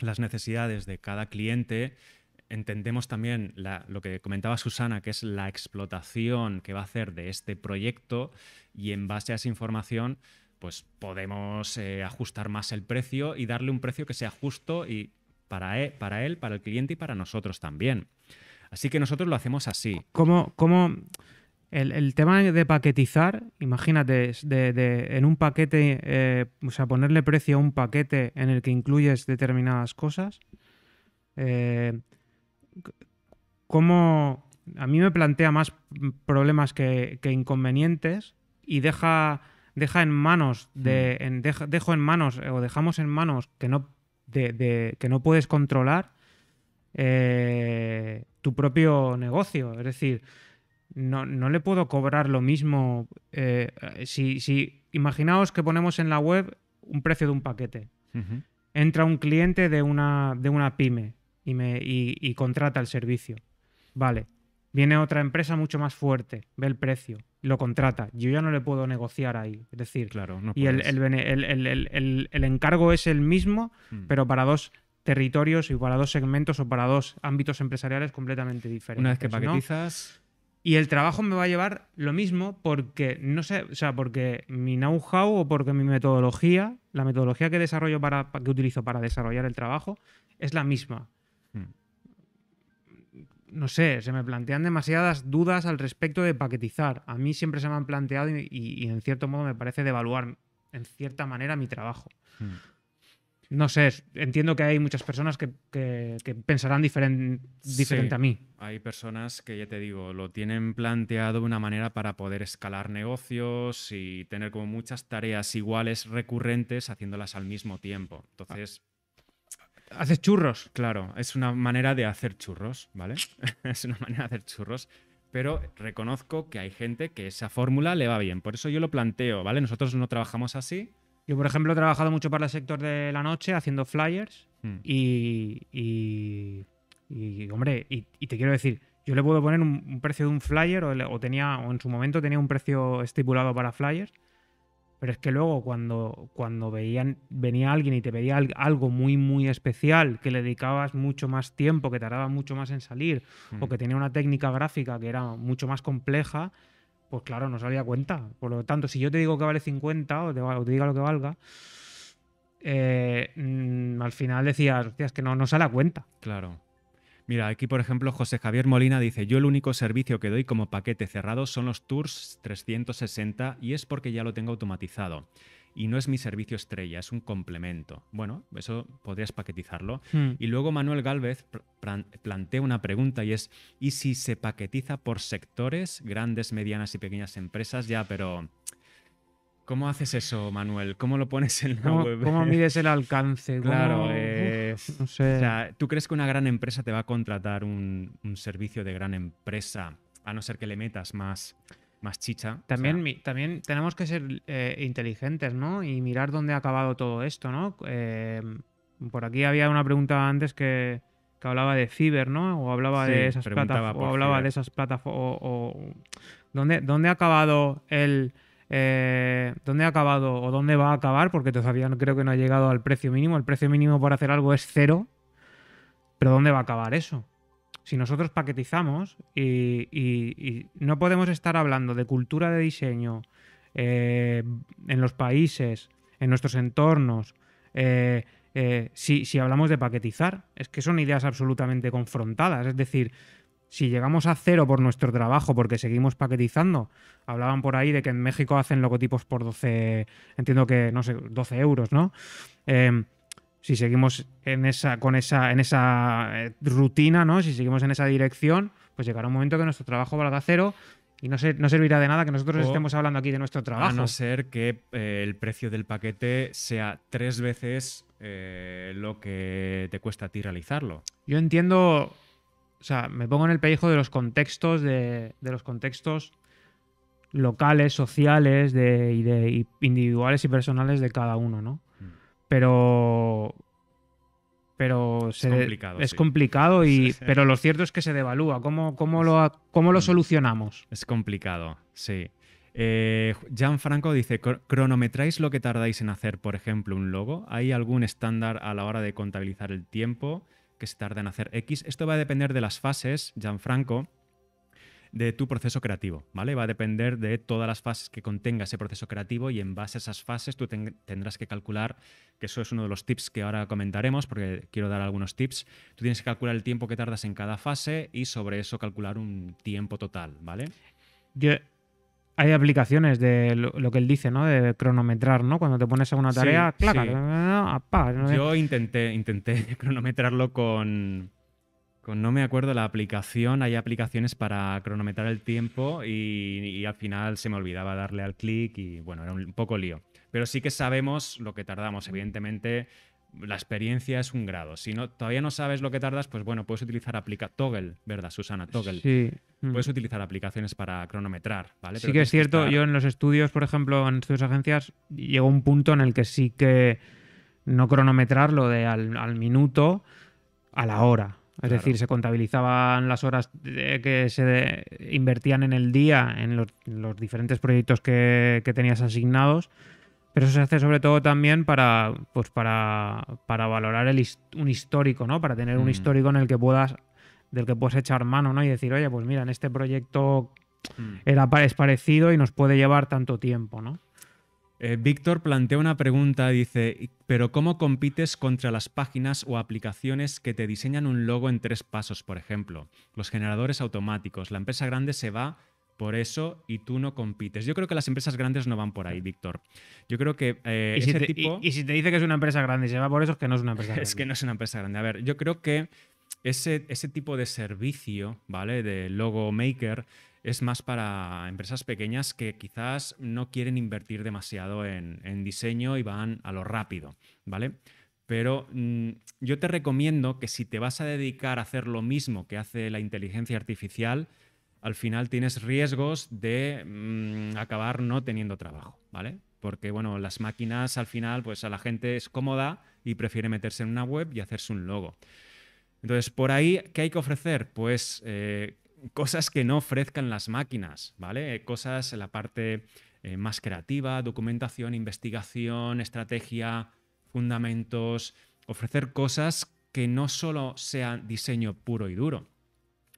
las necesidades de cada cliente, entendemos también lo que comentaba Susana, que es la explotación que va a hacer de este proyecto y en base a esa información pues podemos eh, ajustar más el precio y darle un precio que sea justo y para él, e, para él, para el cliente y para nosotros también. Así que nosotros lo hacemos así. ¿Cómo, el, tema de paquetizar, imagínate, en un paquete, eh, o sea, ponerle precio a un paquete en el que incluyes determinadas cosas, eh, A mí me plantea más problemas que, inconvenientes y deja, deja en manos de... Hmm. dejo en manos o dejamos en manos que no de, que no puedes controlar eh, tu propio negocio. Es decir, no, le puedo cobrar lo mismo. Eh, si, imaginaos que ponemos en la web un precio de un paquete. Entra un cliente de una, de una pyme y, me, y contrata el servicio. Vale. Viene otra empresa mucho más fuerte, ve el precio lo contrata. Yo ya no le puedo negociar ahí. Es decir, claro, y el, encargo es el mismo, mm. pero para dos territorios y para dos segmentos o para dos ámbitos empresariales completamente diferentes. Una vez que paquetizas. Y el trabajo me va a llevar lo mismo porque no sé, o sea, porque mi know-how o porque mi metodología, la metodología que desarrollo para que utilizo para desarrollar el trabajo es la misma. Mm no sé, se me plantean demasiadas dudas al respecto de paquetizar. A mí siempre se me han planteado y, en cierto modo me parece devaluar en cierta manera mi trabajo. Hmm. No sé, entiendo que hay muchas personas que, pensarán diferente a mí. Hay personas que, ya te digo, lo tienen planteado de una manera para poder escalar negocios y tener como muchas tareas iguales, recurrentes, haciéndolas al mismo tiempo. Ah. Entonces, Haces churros, claro. Es una manera de hacer churros, ¿vale? es una manera de hacer churros. Pero reconozco que hay gente que esa fórmula le va bien. Por eso yo lo planteo, ¿vale? Nosotros no trabajamos así. Yo, por ejemplo, he trabajado mucho para el sector de la noche haciendo flyers. Mm. Y, y, hombre, y, te quiero decir, yo le puedo poner un, precio de un flyer o, tenía, o en su momento tenía un precio estipulado para flyers pero es que luego cuando, cuando veían, venía alguien y te pedía algo muy, muy especial, que le dedicabas mucho más tiempo, que tardaba mucho más en salir, o mm. que tenía una técnica gráfica que era mucho más compleja, pues claro, no salía cuenta. Por lo tanto, si yo te digo que vale 50 o te, diga lo que valga, eh, mm, al final decías, que no, no sale a cuenta. Claro. Mira, aquí por ejemplo José Javier Molina dice, yo el único servicio que doy como paquete cerrado son los tours 360 y es porque ya lo tengo automatizado. Y no es mi servicio estrella, es un complemento. Bueno, eso podrías paquetizarlo. Hmm. Y luego Manuel Galvez plantea una pregunta y es, ¿y si se paquetiza por sectores, grandes, medianas y pequeñas empresas? Ya, pero ¿Cómo haces eso, Manuel? ¿Cómo lo pones en la web? ¿Cómo mides el alcance? Claro, O sea, ¿tú crees que una gran empresa te va a contratar un, servicio de gran empresa, a no ser que le metas más, más chicha? También, también tenemos que ser eh, inteligentes, ¿no? Y mirar dónde ha acabado todo esto, ¿no? Em, por aquí había una pregunta antes que, hablaba de ciber, ¿no? O hablaba de esas plataformas. hablaba de esas plataformas. o, ¿dónde, ¿Dónde ha acabado el eh, dónde ha acabado o dónde va a acabar, porque todavía no, creo que no ha llegado al precio mínimo. El precio mínimo para hacer algo es cero, pero ¿dónde va a acabar eso? Si nosotros paquetizamos y, no podemos estar hablando de cultura de diseño eh, en los países, en nuestros entornos, eh, si, si, hablamos de paquetizar. Es que son ideas absolutamente confrontadas. Es decir, si llegamos a cero por nuestro trabajo, porque seguimos paquetizando, hablaban por ahí de que en México hacen logotipos por 12, entiendo que, no sé, 12 euros, ¿no? Em, si seguimos en esa, con esa, en esa eh, rutina, ¿no? Si seguimos en esa dirección, pues llegará un momento que nuestro trabajo valga cero y no, no servirá de nada que nosotros estemos hablando aquí de nuestro trabajo. A no ser que eh, el precio del paquete sea tres veces eh, lo que te cuesta a ti realizarlo. Yo entiendo o sea, me pongo en el pellejo de los contextos, de, los contextos locales, sociales de, individuales y personales de cada uno, ¿no? Mm. Pero pero es complicado, es complicado y pero lo cierto es que se devalúa. ¿Cómo, cómo lo, cómo lo solucionamos? Es complicado, sí. Eh, Gianfranco dice, ¿cronometráis lo que tardáis en hacer, por ejemplo, un logo? ¿Hay algún estándar a la hora de contabilizar el tiempo? que se tarda en hacer X. Esto va a depender de las fases, Gianfranco, de tu proceso creativo, ¿vale? Va a depender de todas las fases que contenga ese proceso creativo y en base a esas fases tú tendrás que calcular, que eso es uno de los tips que ahora comentaremos porque quiero dar algunos tips, tú tienes que calcular el tiempo que tardas en cada fase y sobre eso calcular un tiempo total, ¿vale? Hay aplicaciones de lo, que él dice, ¿no? De cronometrar, ¿no? Cuando te pones a una tarea, claro, Yo intenté, intenté cronometrarlo con, con, no me acuerdo la aplicación, hay aplicaciones para cronometrar el tiempo y, y al final se me olvidaba darle al clic y bueno, era un poco lío. Pero sí que sabemos lo que tardamos, evidentemente la experiencia es un grado. Si no, todavía no sabes lo que tardas, pues bueno, puedes utilizar aplica Toggle, ¿verdad, Susana? Toggle. Sí. Mm. Puedes utilizar aplicaciones para cronometrar, ¿vale? Sí que es cierto, yo en los estudios, por ejemplo, en estudios agencias, llegó un punto en el que sí que no cronometrarlo de al, minuto a la hora. Es decir, se contabilizaban las horas que se invertían en el día en los, diferentes proyectos que, que tenías asignados pero eso se hace sobre todo también para, pues para, para valorar el, un histórico, ¿no? Para tener un mm. histórico en el que puedas, del que puedas echar mano, ¿no? Y decir, oye, pues mira, en este proyecto mm. era, es parecido y nos puede llevar tanto tiempo, ¿no? Eh, Víctor plantea una pregunta, dice, pero ¿cómo compites contra las páginas o aplicaciones que te diseñan un logo en tres pasos, por ejemplo? Los generadores automáticos, la empresa grande se va por eso y tú no compites. Yo creo que las empresas grandes no van por ahí, Víctor. Yo creo que eh, ¿Y si ese te, tipo... y, si te dice que es una empresa grande y se va por eso, es que no es una empresa grande. Es que no es una empresa grande. A ver, yo creo que ese, ese tipo de servicio, ¿vale? De logo maker es más para empresas pequeñas que quizás no quieren invertir demasiado en, diseño y van a lo rápido, ¿vale? Pero mm, yo te recomiendo que si te vas a dedicar a hacer lo mismo que hace la inteligencia artificial, al final tienes riesgos de mm, acabar no teniendo trabajo, ¿vale? Porque, bueno, las máquinas al final, pues a la gente es cómoda y prefiere meterse en una web y hacerse un logo. Entonces, por ahí, ¿qué hay que ofrecer? Pues eh, cosas que no ofrezcan las máquinas, ¿vale? Eh, cosas en la parte eh, más creativa, documentación, investigación, estrategia, fundamentos, ofrecer cosas que no solo sean diseño puro y duro.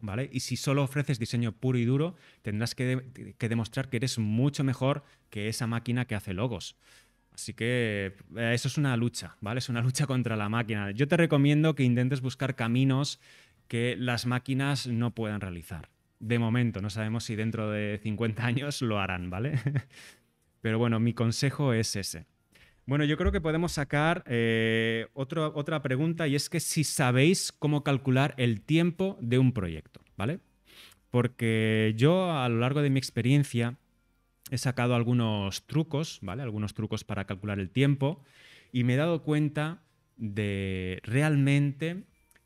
¿Vale? Y si solo ofreces diseño puro y duro, tendrás que, demostrar que eres mucho mejor que esa máquina que hace logos. Así que eh, eso es una lucha, ¿vale? Es una lucha contra la máquina. Yo te recomiendo que intentes buscar caminos que las máquinas no puedan realizar. De momento, no sabemos si dentro de 50 años lo harán, ¿vale? Pero bueno, mi consejo es ese. Bueno, yo creo que podemos sacar eh, otra pregunta y es que si sabéis cómo calcular el tiempo de un proyecto, ¿vale? Porque yo a lo largo de mi experiencia he sacado algunos trucos, ¿vale? Algunos trucos para calcular el tiempo y me he dado cuenta de realmente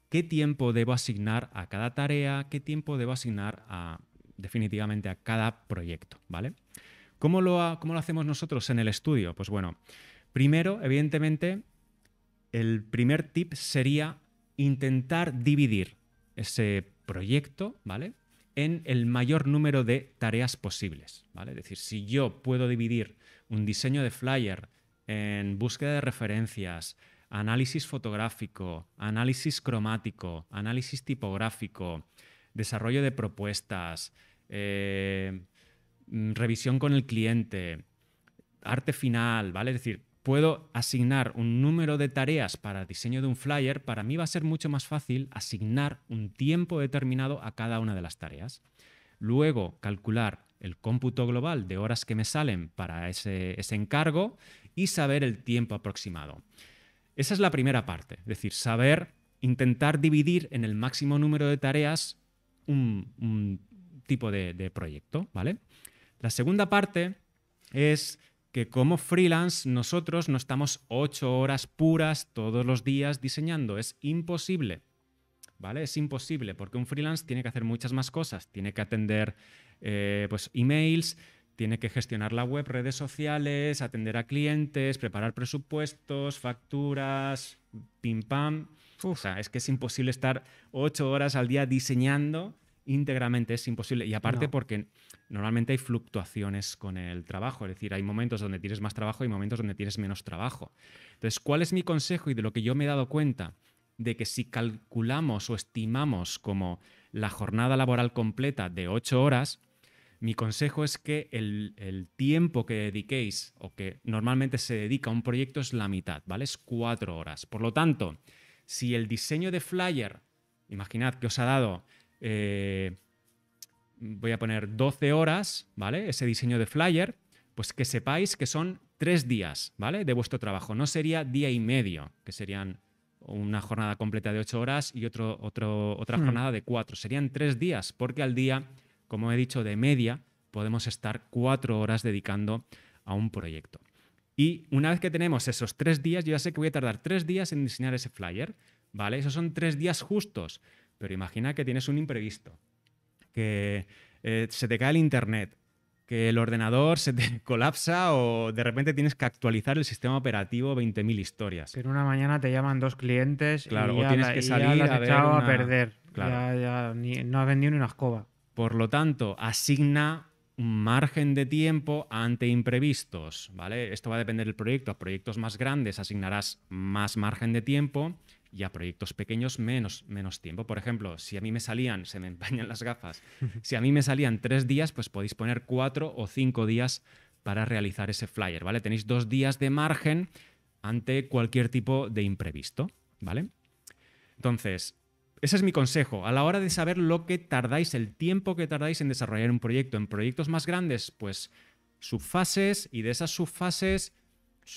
qué tiempo debo asignar a cada tarea, qué tiempo debo asignar a, definitivamente a cada proyecto, ¿vale? ¿Cómo lo, cómo lo hacemos nosotros en el estudio? Pues bueno, Primero, evidentemente, el primer tip sería intentar dividir ese proyecto, ¿vale? En el mayor número de tareas posibles, ¿vale? Es decir, si yo puedo dividir un diseño de flyer en búsqueda de referencias, análisis fotográfico, análisis cromático, análisis tipográfico, desarrollo de propuestas, eh, mm, revisión con el cliente, arte final, ¿vale? Es decir, puedo asignar un número de tareas para el diseño de un flyer, para mí va a ser mucho más fácil asignar un tiempo determinado a cada una de las tareas. Luego, calcular el cómputo global de horas que me salen para ese, encargo y saber el tiempo aproximado. Esa es la primera parte, es decir, saber intentar dividir en el máximo número de tareas un, tipo de, de proyecto, ¿vale? La segunda parte es que como freelance nosotros no estamos ocho horas puras todos los días diseñando, es imposible. ¿Vale? Es imposible porque un freelance tiene que hacer muchas más cosas, tiene que atender eh, pues, emails, tiene que gestionar la web, redes sociales, atender a clientes, preparar presupuestos, facturas, pim pam. O sea, es que es imposible estar ocho horas al día diseñando íntegramente es imposible. Y aparte porque normalmente hay fluctuaciones con el trabajo, es decir, hay momentos donde tienes más trabajo y momentos donde tienes menos trabajo. Entonces, ¿cuál es mi consejo y de lo que yo me he dado cuenta? De que si calculamos o estimamos como la jornada laboral completa de 8 horas, mi consejo es que el, tiempo que dediquéis o que normalmente se dedica a un proyecto es la mitad, ¿vale? Es cuatro horas. Por lo tanto, si el diseño de flyer, imaginad que os ha dado eh, voy a poner 12 horas, ¿vale? Ese diseño de flyer, pues que sepáis que son tres días, ¿vale? De vuestro trabajo. No sería día y medio, que serían una jornada completa de ocho horas y otro, otra hmm. jornada de cuatro. Serían tres días, porque al día, como he dicho, de media, podemos estar cuatro horas dedicando a un proyecto. Y una vez que tenemos esos tres días, yo ya sé que voy a tardar tres días en diseñar ese flyer, ¿vale? Esos son tres días justos. Pero imagina que tienes un imprevisto, que eh, se te cae el internet, que el ordenador se te colapsa o de repente tienes que actualizar el sistema operativo 20.000 historias. Pero una mañana te llaman dos clientes y ya, tienes que salir a, echado a perder. no ha vendido ni una escoba. Por lo tanto, asigna un margen de tiempo ante imprevistos, ¿vale? Esto va a depender del proyecto. A proyectos más grandes asignarás más margen de tiempo y a proyectos pequeños menos, menos tiempo. Por ejemplo, si a mí me salían, se me empañan las gafas, si a mí me salían tres días, pues podéis poner cuatro o cinco días para realizar ese flyer, ¿vale? Tenéis dos días de margen ante cualquier tipo de imprevisto, ¿vale? Entonces, ese es mi consejo. A la hora de saber lo que tardáis, el tiempo que tardáis en desarrollar un proyecto, en proyectos más grandes, pues subfases y de esas subfases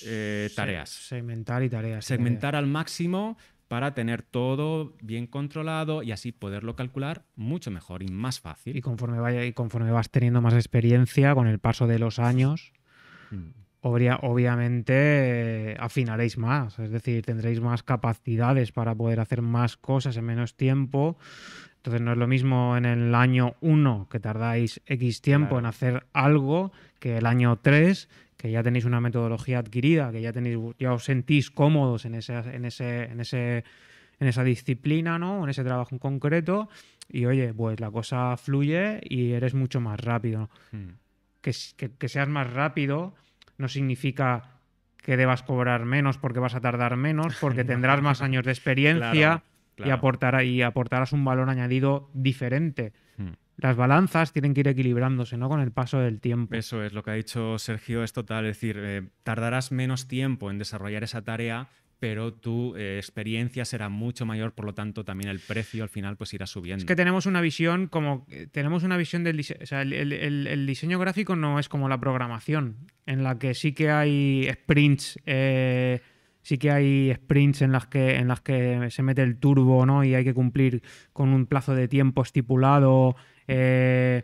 eh, tareas. Segmentar y tareas. Segmentar al máximo para tener todo bien controlado y así poderlo calcular mucho mejor y más fácil. Y conforme vaya y conforme vas teniendo más experiencia con el paso de los años, mm. obviamente eh, afinaréis más, es decir, tendréis más capacidades para poder hacer más cosas en menos tiempo. Entonces no es lo mismo en el año 1 que tardáis X tiempo en hacer algo que el año 3 que ya tenéis una metodología adquirida, que ya tenéis, ya os sentís cómodos en en ese, en ese, en esa disciplina, ¿no? En ese trabajo en concreto. Y oye, pues la cosa fluye y eres mucho más rápido. Hmm. Que, seas más rápido no significa que debas cobrar menos porque vas a tardar menos, porque tendrás más años de experiencia Y, aportarás un valor añadido diferente. Hmm las balanzas tienen que ir equilibrándose ¿no? con el paso del tiempo. Eso es, lo que ha dicho Sergio es total, es decir, eh, tardarás menos tiempo en desarrollar esa tarea, pero tu eh, experiencia será mucho mayor, por lo tanto también el precio al final pues irá subiendo. Es que tenemos una visión como, eh, tenemos una visión del diseño, o sea, el, diseño gráfico no es como la programación, en la que sí que hay sprints. sí que hay sprints en las que, en las que se mete el turbo ¿no? y hay que cumplir con un plazo de tiempo estipulado eh,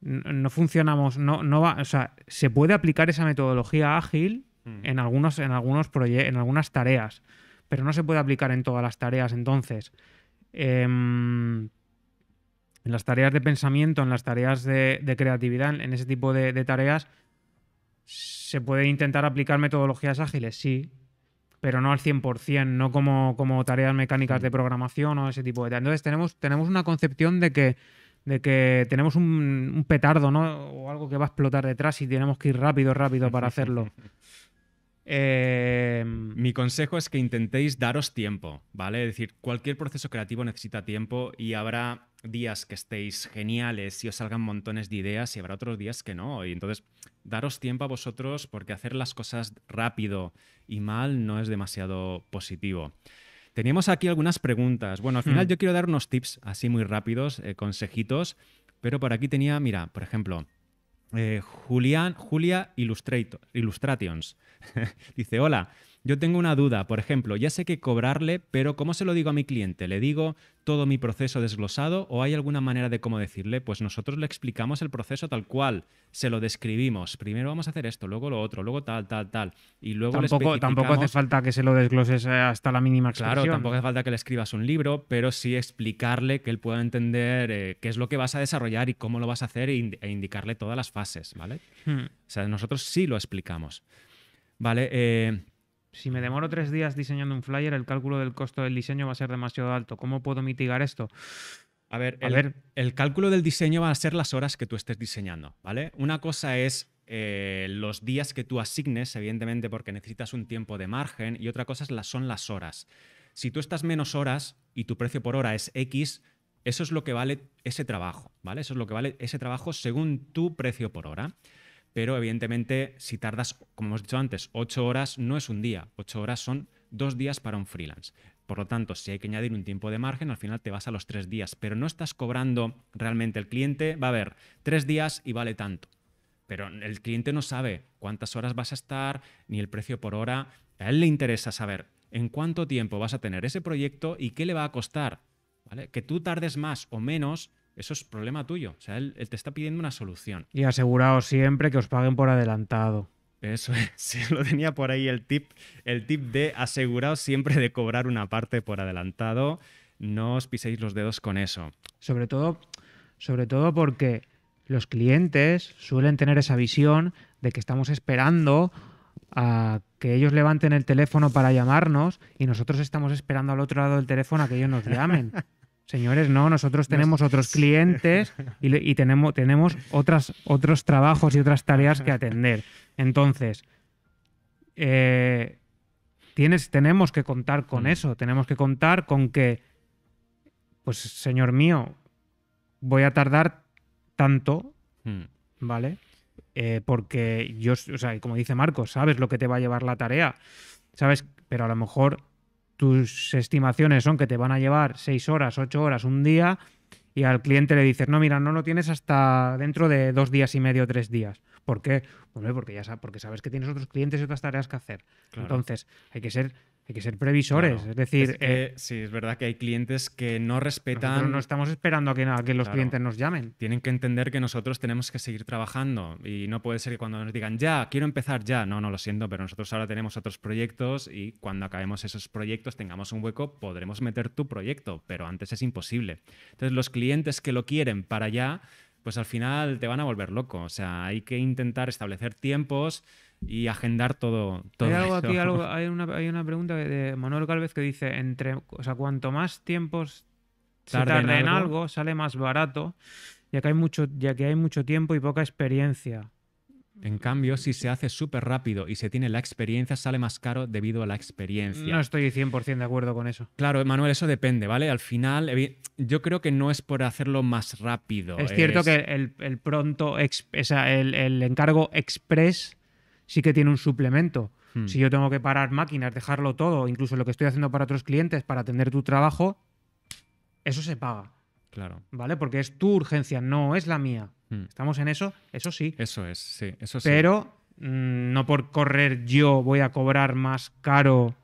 no funcionamos, no, no va, o sea, se puede aplicar esa metodología ágil mm. en algunos, en algunos en algunas tareas, pero no se puede aplicar en todas las tareas. Entonces, em, en las tareas de pensamiento, en las tareas de, creatividad, en, ese tipo de, tareas, se puede intentar aplicar metodologías ágiles, sí, pero no al 100%, no como, como tareas mecánicas mm. de programación o ese tipo de tareas. Entonces tenemos, tenemos una concepción de que de que tenemos un, petardo, ¿no? O algo que va a explotar detrás y tenemos que ir rápido, rápido para hacerlo. Em, Mi consejo es que intentéis daros tiempo, ¿vale? Es decir, cualquier proceso creativo necesita tiempo y habrá días que estéis geniales y os salgan montones de ideas y habrá otros días que no. Y entonces, daros tiempo a vosotros porque hacer las cosas rápido y mal no es demasiado positivo. Teníamos aquí algunas preguntas. Bueno, al final mm. yo quiero dar unos tips así muy rápidos, eh, consejitos, pero por aquí tenía, mira, por ejemplo, eh, Julia Illustrator, Illustrations. Dice, hola, yo tengo una duda, por ejemplo, ya sé que cobrarle, pero ¿cómo se lo digo a mi cliente? ¿Le digo todo mi proceso desglosado o hay alguna manera de cómo decirle? Pues nosotros le explicamos el proceso tal cual, se lo describimos. Primero vamos a hacer esto, luego lo otro, luego tal, tal, tal. Y luego tampoco, tampoco hace falta que se lo desgloses eh, hasta la mínima expresión. Claro, tampoco hace falta que le escribas un libro, pero sí explicarle que él pueda entender eh, qué es lo que vas a desarrollar y cómo lo vas a hacer e, e indicarle todas las fases, ¿vale? Hmm. O sea, nosotros sí lo explicamos. Vale, eh, si me demoro tres días diseñando un flyer, el cálculo del costo del diseño va a ser demasiado alto. ¿Cómo puedo mitigar esto? A ver, el, cálculo del diseño va a ser las horas que tú estés diseñando, ¿vale? Una cosa es eh, los días que tú asignes, evidentemente, porque necesitas un tiempo de margen, y otra cosa es son las horas. Si tú estás menos horas y tu precio por hora es X, eso es lo que vale ese trabajo, ¿vale? Eso es lo que vale ese trabajo según tu precio por hora pero evidentemente si tardas, como hemos dicho antes, ocho horas no es un día, ocho horas son dos días para un freelance. Por lo tanto, si hay que añadir un tiempo de margen, al final te vas a los tres días, pero no estás cobrando realmente. El cliente va a haber tres días y vale tanto, pero el cliente no sabe cuántas horas vas a estar, ni el precio por hora. A él le interesa saber en cuánto tiempo vas a tener ese proyecto y qué le va a costar. ¿Vale? Que tú tardes más o menos eso es problema tuyo. O sea, él, te está pidiendo una solución. Y aseguraos siempre que os paguen por adelantado. Eso es, sí, lo tenía por ahí el tip, el tip de aseguraos siempre de cobrar una parte por adelantado. No os piséis los dedos con eso. Sobre todo, sobre todo porque los clientes suelen tener esa visión de que estamos esperando a que ellos levanten el teléfono para llamarnos y nosotros estamos esperando al otro lado del teléfono a que ellos nos llamen. Señores, no, nosotros tenemos otros clientes y, tenemos, otras, otros trabajos y otras tareas que atender. Entonces, eh, tienes, tenemos que contar con mm. eso, tenemos que contar con que, pues señor mío, voy a tardar tanto, mm. ¿vale? Eh, porque yo, o sea, como dice Marcos, sabes lo que te va a llevar la tarea, ¿sabes? Pero a lo mejor tus estimaciones son que te van a llevar seis horas, ocho horas, un día, y al cliente le dices, no, mira, no lo tienes hasta dentro de dos días y medio, tres días. ¿Por qué? Pues, porque ya sabes, porque sabes que tienes otros clientes y otras tareas que hacer. Entonces, hay que ser hay que ser previsores. Es decir. Eh, sí, es verdad que hay clientes que no respetan. No estamos esperando a que, los clientes nos llamen. Tienen que entender que nosotros tenemos que seguir trabajando. Y no puede ser que cuando nos digan ya, quiero empezar ya. No, no lo siento, pero nosotros ahora tenemos otros proyectos y cuando acabemos esos proyectos, tengamos un hueco, podremos meter tu proyecto, pero antes es imposible. Entonces, los clientes que lo quieren para allá, pues al final te van a volver loco. O sea, hay que intentar establecer tiempos y agendar todo, todo hay hay, una, pregunta de Manuel Calvez que dice entre o sea cuanto más tiempos se tarda en algo, sale más barato ya que hay mucho ya que hay mucho tiempo y poca experiencia en cambio, si se hace súper rápido y se tiene la experiencia, sale más caro debido a la experiencia. No estoy 100% de acuerdo con eso. Claro, Manuel, eso depende, ¿vale? Al final, yo creo que no es por hacerlo más rápido. Es cierto que el, pronto, el, el, encargo express sí que tiene un suplemento. Hmm. Si yo tengo que parar máquinas, dejarlo todo, incluso lo que estoy haciendo para otros clientes para atender tu trabajo, eso se paga. Claro. ¿Vale? Porque es tu urgencia, no es la mía. Hmm. ¿Estamos en eso? Eso sí. Eso es, sí. Eso sí. Pero mm, no por correr yo voy a cobrar más caro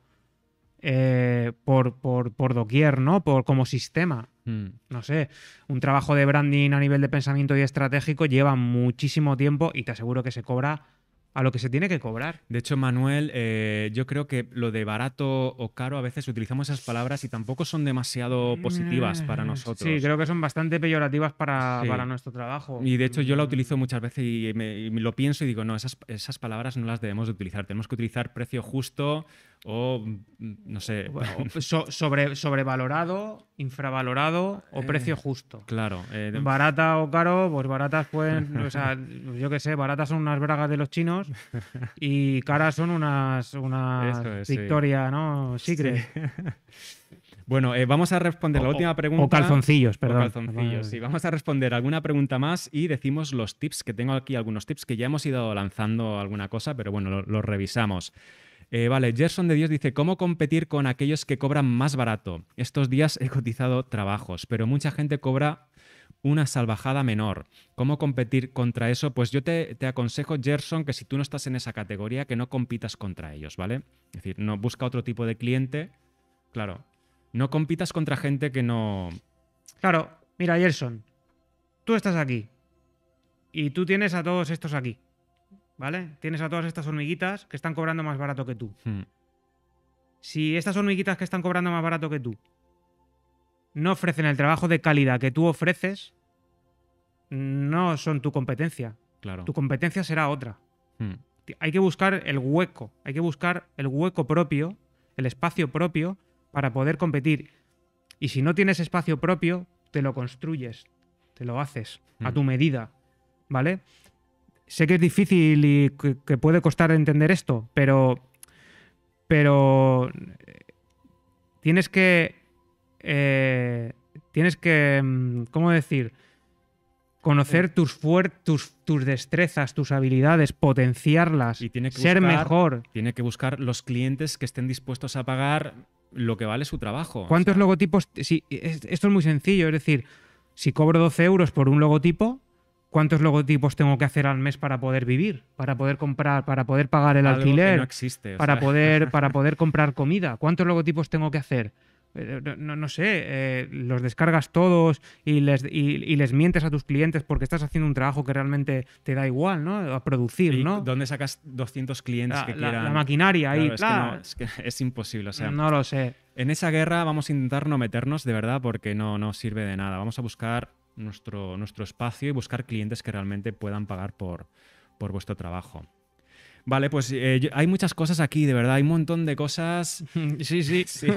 eh, por, por, por, doquier, ¿no? Por, como sistema. Hmm. No sé, un trabajo de branding a nivel de pensamiento y estratégico lleva muchísimo tiempo y te aseguro que se cobra a lo que se tiene que cobrar. De hecho, Manuel, eh, yo creo que lo de barato o caro a veces utilizamos esas palabras y tampoco son demasiado mm. positivas para nosotros. Sí, creo que son bastante peyorativas para, para, nuestro trabajo. Y de hecho yo la mm. utilizo muchas veces y, lo pienso y digo, no, esas, esas palabras no las debemos de utilizar. Tenemos que utilizar precio justo o mm, mm, no sé sobre, sobrevalorado infravalorado o eh, precio justo claro eh, barata o caro pues baratas pueden o sea yo qué sé baratas son unas bragas de los chinos y caras son unas una Victoria no sí sí. Bueno, eh, vamos a responder la última pregunta. O calzoncillos, perdón. O calzoncillos, sí. Vamos a responder alguna pregunta más y decimos los tips, que tengo aquí algunos tips que ya hemos ido lanzando alguna cosa, pero bueno, los revisamos. Eh, vale, Gerson de Dios dice, ¿cómo competir con aquellos que cobran más barato? Estos días he cotizado trabajos, pero mucha gente cobra una salvajada menor. ¿Cómo competir contra eso? Pues yo te, te, aconsejo, Gerson, que si tú no estás en esa categoría, que no compitas contra ellos, ¿vale? Es decir, no busca otro tipo de cliente. Claro, no compitas contra gente que no. Claro, mira, Gerson, tú estás aquí. Y tú tienes a todos estos aquí. ¿vale? Tienes a todas estas hormiguitas que están cobrando más barato que tú. Hmm. Si estas hormiguitas que están cobrando más barato que tú no ofrecen el trabajo de calidad que tú ofreces, no son tu competencia. Claro. Tu competencia será otra. Hmm. Hay que buscar el hueco, hay que buscar el hueco propio, el espacio propio para poder competir. Y si no tienes espacio propio, te lo construyes, te lo haces a tu hmm. medida, ¿vale? sé que es difícil y que, puede costar entender esto, pero, pero tienes que, eh, tienes que, mm, ¿cómo decir? Conocer tus, tus, tus destrezas, tus habilidades, potenciarlas, y que ser mejor. Tiene que buscar los clientes que estén dispuestos a pagar lo que vale su trabajo. ¿Cuántos logotipos? Si, esto es muy sencillo, es decir, si cobro 12 euros por un logotipo, ¿Cuántos logotipos tengo que hacer al mes para poder vivir? Para poder comprar, para poder pagar el alquiler. no existe, para, poder, para poder comprar comida. ¿Cuántos logotipos tengo que hacer? Eh, no, sé, eh, los descargas todos y les, les, mientes a tus clientes porque estás haciendo un trabajo que realmente te da igual, ¿no? A producir, ¿no? ¿Dónde sacas 200 clientes que quieran? La, maquinaria ahí, claro, es, Que es, imposible, o sea. No lo sé. En esa guerra vamos a intentar no meternos, de verdad, porque no, no sirve de nada. Vamos a buscar nuestro, espacio y buscar clientes que realmente puedan pagar por, por vuestro trabajo. Vale, pues eh, hay muchas cosas aquí, de verdad, hay un montón de cosas. Sí, sí, sí.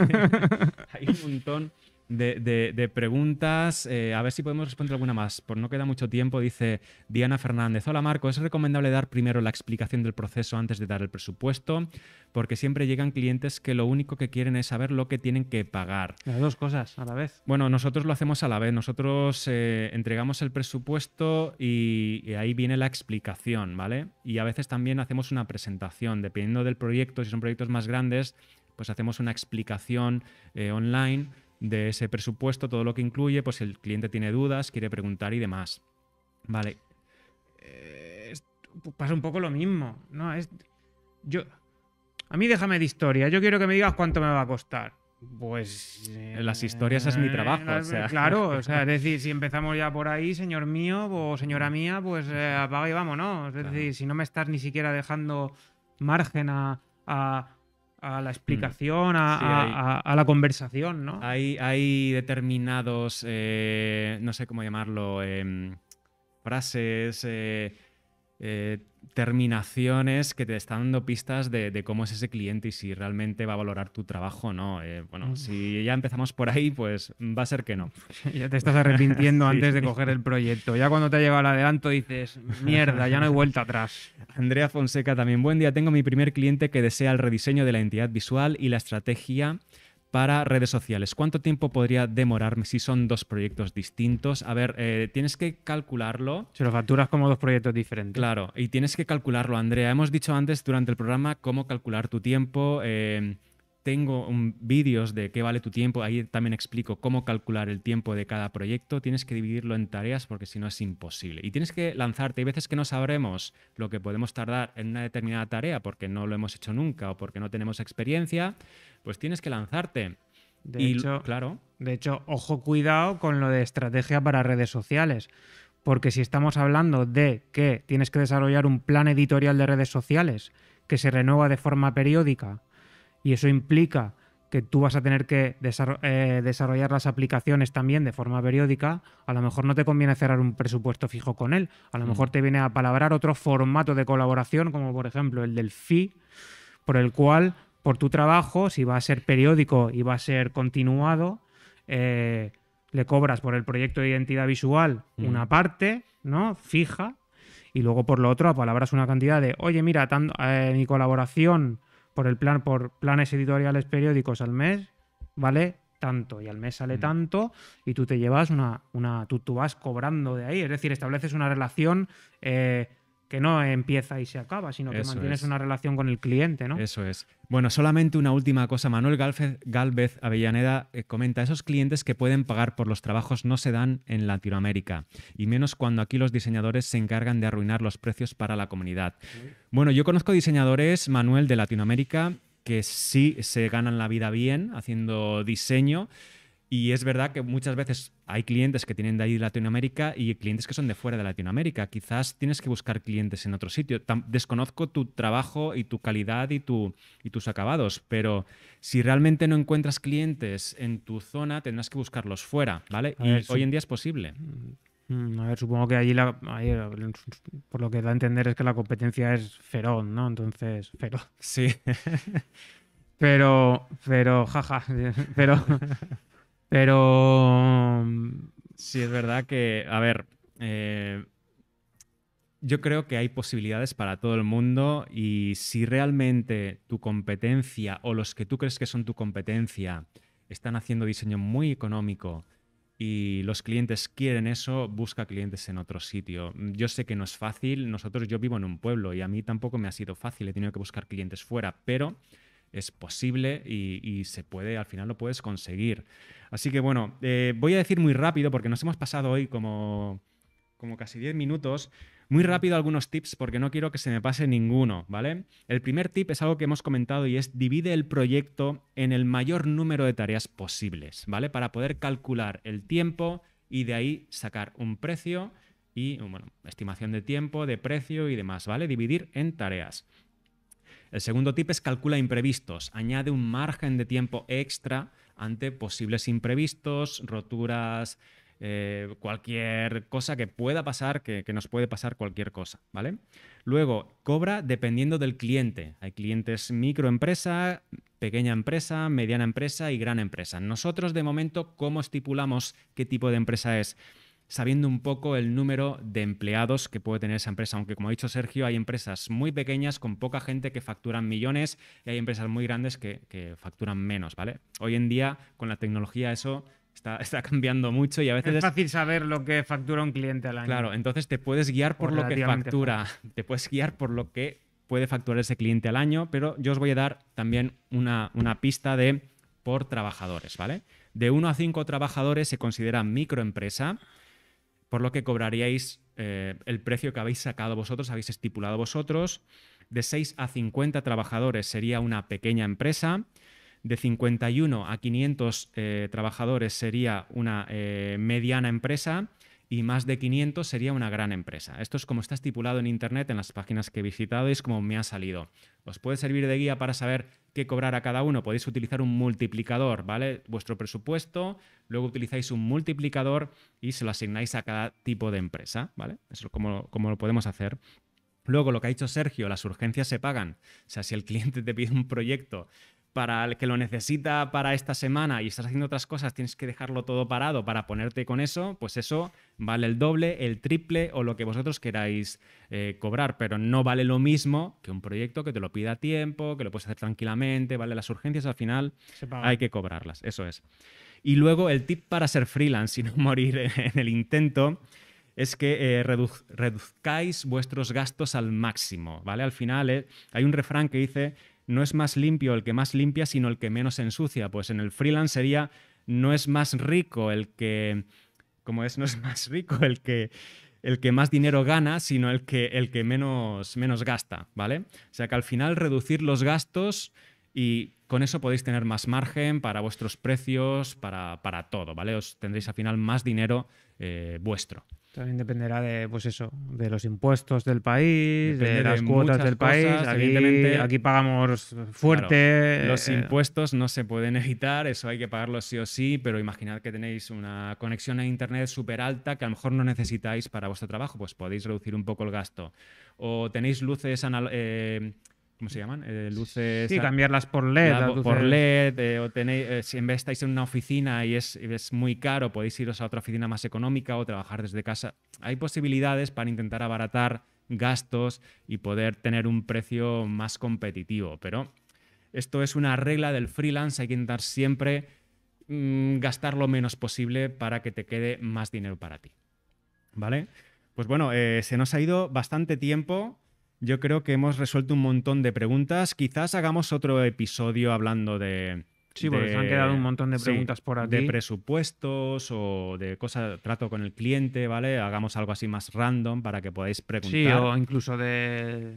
hay un montón de, preguntas. Eh, a ver si podemos responder alguna más. Por no queda mucho tiempo, dice Diana Fernández. Hola Marco, ¿es recomendable dar primero la explicación del proceso antes de dar el presupuesto? Porque siempre llegan clientes que lo único que quieren es saber lo que tienen que pagar. Las dos cosas a la vez. Bueno, nosotros lo hacemos a la vez. Nosotros eh, entregamos el presupuesto y, ahí viene la explicación, ¿vale? Y a veces también hacemos una presentación, dependiendo del proyecto, si son proyectos más grandes, pues hacemos una explicación eh, online de ese presupuesto, todo lo que incluye, pues el cliente tiene dudas, quiere preguntar y demás. Vale. Eh, pasa un poco lo mismo, ¿no? Es, yo, a mí déjame de historia, yo quiero que me digas cuánto me va a costar. Pues. Eh, las historias es mi trabajo. Eh, claro, o sea, es decir, si empezamos ya por ahí, señor mío o señora mía, pues apaga y vámonos. Es decir, si no me estás ni siquiera dejando margen a a la mm. explicación, a, la conversación, ¿no? Hay, determinados, eh, no sé cómo llamarlo, em, frases, eh, eh, terminaciones que te están dando pistas de, cómo es ese cliente y si realmente va a valorar tu trabajo o no. Eh, bueno, mm. si ya empezamos por ahí, pues va a ser que no. ya te estás arrepintiendo antes de coger el proyecto. Ya cuando te ha llegado el adelanto dices, mierda, ya no hay vuelta atrás. Andrea Fonseca también, buen día, tengo mi primer cliente que desea el rediseño de la entidad visual y la estrategia para redes sociales. ¿Cuánto tiempo podría demorarme si son dos proyectos distintos? A ver, eh, tienes que calcularlo. Se lo facturas como dos proyectos diferentes. Claro, y tienes que calcularlo, Andrea. Hemos dicho antes durante el programa cómo calcular tu tiempo. Eh, tengo vídeos de qué vale tu tiempo, ahí también explico cómo calcular el tiempo de cada proyecto, tienes que dividirlo en tareas porque si no es imposible. Y tienes que lanzarte, hay veces que no sabremos lo que podemos tardar en una determinada tarea porque no lo hemos hecho nunca o porque no tenemos experiencia, pues tienes que lanzarte. De claro. De hecho, ojo cuidado con lo de estrategia para redes sociales. Porque si estamos hablando de que tienes que desarrollar un plan editorial de redes sociales que se renueva de forma periódica, y eso implica que tú vas a tener que eh, desarrollar las aplicaciones también de forma periódica, a lo mejor no te conviene cerrar un presupuesto fijo con él, a lo mm. mejor te viene a palabrar otro formato de colaboración, como por ejemplo el del FI, por el cual, por tu trabajo, si va a ser periódico y va a ser continuado, eh, le cobras por el proyecto de identidad visual mm. una parte, ¿no? Fija, y luego por lo otro a palabras una cantidad de, oye, mira, eh, mi colaboración por el plan, por planes editoriales periódicos al mes, ¿vale? tanto y al mes sale mm. tanto y tú te llevas una, una tú, vas cobrando de ahí, es decir, estableces una relación eh, que no empieza y se acaba, sino que mantienes una relación con el cliente, ¿no? Eso es. Bueno, solamente una última cosa. Manuel Galvez, Avellaneda eh, comenta, esos clientes que pueden pagar por los trabajos no se dan en Latinoamérica, y menos cuando aquí los diseñadores se encargan de arruinar los precios para la comunidad. Bueno, yo conozco diseñadores, Manuel, de Latinoamérica, que sí se ganan la vida bien haciendo diseño y es verdad que muchas veces hay clientes que tienen de ahí Latinoamérica y clientes que son de fuera de Latinoamérica. Quizás tienes que buscar clientes en otro sitio. desconozco tu trabajo y tu calidad y, tu, y tus acabados, pero si realmente no encuentras clientes en tu zona, tendrás que buscarlos fuera, ¿vale? y hoy en día es posible. Mm, a ver, supongo que allí, por lo que da a entender, es que la competencia es feroz, ¿no? Entonces, feroz. Sí. pero, pero, jaja, pero... Pero mm, sí es verdad que, a ver, eh, yo creo que hay posibilidades para todo el mundo y si realmente tu competencia o los que tú crees que son tu competencia están haciendo diseño muy económico y los clientes quieren eso, busca clientes en otro sitio. Yo sé que no es fácil, nosotros yo vivo en un pueblo y a mí tampoco me ha sido fácil, he tenido que buscar clientes fuera, pero es posible y, y se puede, al final lo puedes conseguir. Así que bueno, eh, voy a decir muy rápido, porque nos hemos pasado hoy como, como casi 10 minutos, muy rápido algunos tips porque no quiero que se me pase ninguno, ¿vale? El primer tip es algo que hemos comentado y es divide el proyecto en el mayor número de tareas posibles, ¿vale? Para poder calcular el tiempo y de ahí sacar un precio y, bueno, estimación de tiempo, de precio y demás, ¿vale? Dividir en tareas. El segundo tip es calcula imprevistos, añade un margen de tiempo extra ante posibles imprevistos, roturas, eh, cualquier cosa que pueda pasar, que, que, nos puede pasar cualquier cosa, ¿vale? Luego, cobra dependiendo del cliente. Hay clientes microempresa, pequeña empresa, mediana empresa y gran empresa. Nosotros, de momento, ¿cómo estipulamos qué tipo de empresa es? sabiendo un poco el número de empleados que puede tener esa empresa. Aunque como ha dicho Sergio, hay empresas muy pequeñas con poca gente que facturan millones y hay empresas muy grandes que, facturan menos, ¿vale? Hoy en día, con la tecnología, eso Está, cambiando mucho y a veces es fácil saber lo que factura un cliente al año. Claro, entonces te puedes guiar por, lo que factura, te puedes guiar por lo que puede facturar ese cliente al año, pero yo os voy a dar también una, una pista de por trabajadores, ¿vale? De uno a 5 trabajadores se considera microempresa por lo que cobraríais eh, el precio que habéis sacado vosotros, habéis estipulado vosotros. De 6 a 50 trabajadores sería una pequeña empresa. De 51 a 500 eh, trabajadores sería una eh, mediana empresa y más de 500 sería una gran empresa. Esto es como está estipulado en Internet, en las páginas que he visitado y es como me ha salido. Os puede servir de guía para saber qué cobrar a cada uno. Podéis utilizar un multiplicador, ¿vale? Vuestro presupuesto, luego utilizáis un multiplicador y se lo asignáis a cada tipo de empresa, ¿vale? Eso es como, como lo podemos hacer. Luego, lo que ha dicho Sergio, las urgencias se pagan. O sea, si el cliente te pide un proyecto para el que lo necesita para esta semana y estás haciendo otras cosas, tienes que dejarlo todo parado para ponerte con eso, pues eso vale el doble, el triple o lo que vosotros queráis eh, cobrar, pero no vale lo mismo que un proyecto que te lo pida a tiempo, que lo puedes hacer tranquilamente, vale las urgencias al final hay que cobrarlas, eso es. Y luego el tip para ser freelance y no morir en el intento es que eh, reduzcáis vuestros gastos al máximo, ¿vale? Al final eh, hay un refrán que dice no es más limpio el que más limpia, sino el que menos ensucia. Pues en el freelance sería no es más rico el que. Como es, no es más rico el que el que más dinero gana, sino el que, el que menos, menos gasta, ¿vale? O sea que al final reducir los gastos y con eso podéis tener más margen para vuestros precios, para, todo, ¿vale? Os tendréis al final más dinero eh, vuestro. También dependerá de, pues eso, de los impuestos del país, de las cuotas del país. Aquí, aquí, pagamos fuerte. los eh, impuestos no se pueden evitar, eso hay que pagarlo sí o sí, pero imaginad que tenéis una conexión a internet súper alta que a lo mejor no necesitáis para vuestro trabajo, pues podéis reducir un poco el gasto. O tenéis luces eh, ¿Cómo se llaman? Eh, luces. Sí, cambiarlas por LED. Por LED, eh, o tenéis, eh, si en vez estáis en una oficina y es, muy caro, podéis iros a otra oficina más económica o trabajar desde casa. Hay posibilidades para intentar abaratar gastos y poder tener un precio más competitivo, pero esto es una regla del freelance, hay que intentar siempre mm, gastar lo menos posible para que te quede más dinero para ti. ¿Vale? Pues bueno, se nos ha ido bastante tiempo. Yo creo que hemos resuelto un montón de preguntas. Quizás hagamos otro episodio hablando de. Sí, porque se han quedado un montón de preguntas por aquí. De presupuestos o de cosas, trato con el cliente, ¿vale? Hagamos algo así más random para que podáis preguntar. Sí, o incluso de.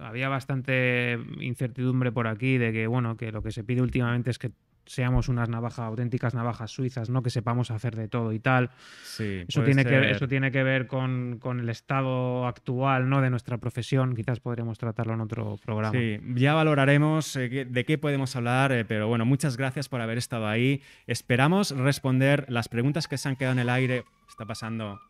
Había bastante incertidumbre por aquí de que, bueno, que lo que se pide últimamente es que seamos unas navajas, auténticas navajas suizas, ¿no? Que sepamos hacer de todo y tal. Sí, eso, tiene que, eso tiene que ver con, el estado actual, ¿no? De nuestra profesión. Quizás podremos tratarlo en otro programa. Sí, ya valoraremos eh, de qué podemos hablar, eh, pero bueno, muchas gracias por haber estado ahí. Esperamos responder las preguntas que se han quedado en el aire. Está pasando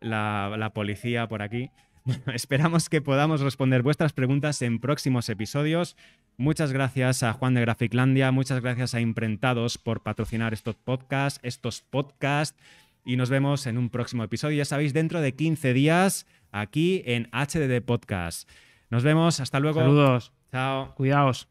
la, la policía por aquí. esperamos que podamos responder vuestras preguntas en próximos episodios. Muchas gracias a Juan de Graficlandia, muchas gracias a Imprentados por patrocinar estos podcasts, estos podcasts. Y nos vemos en un próximo episodio, ya sabéis, dentro de 15 días aquí en HDD Podcast. Nos vemos, hasta luego. Saludos. Chao. Cuidaos.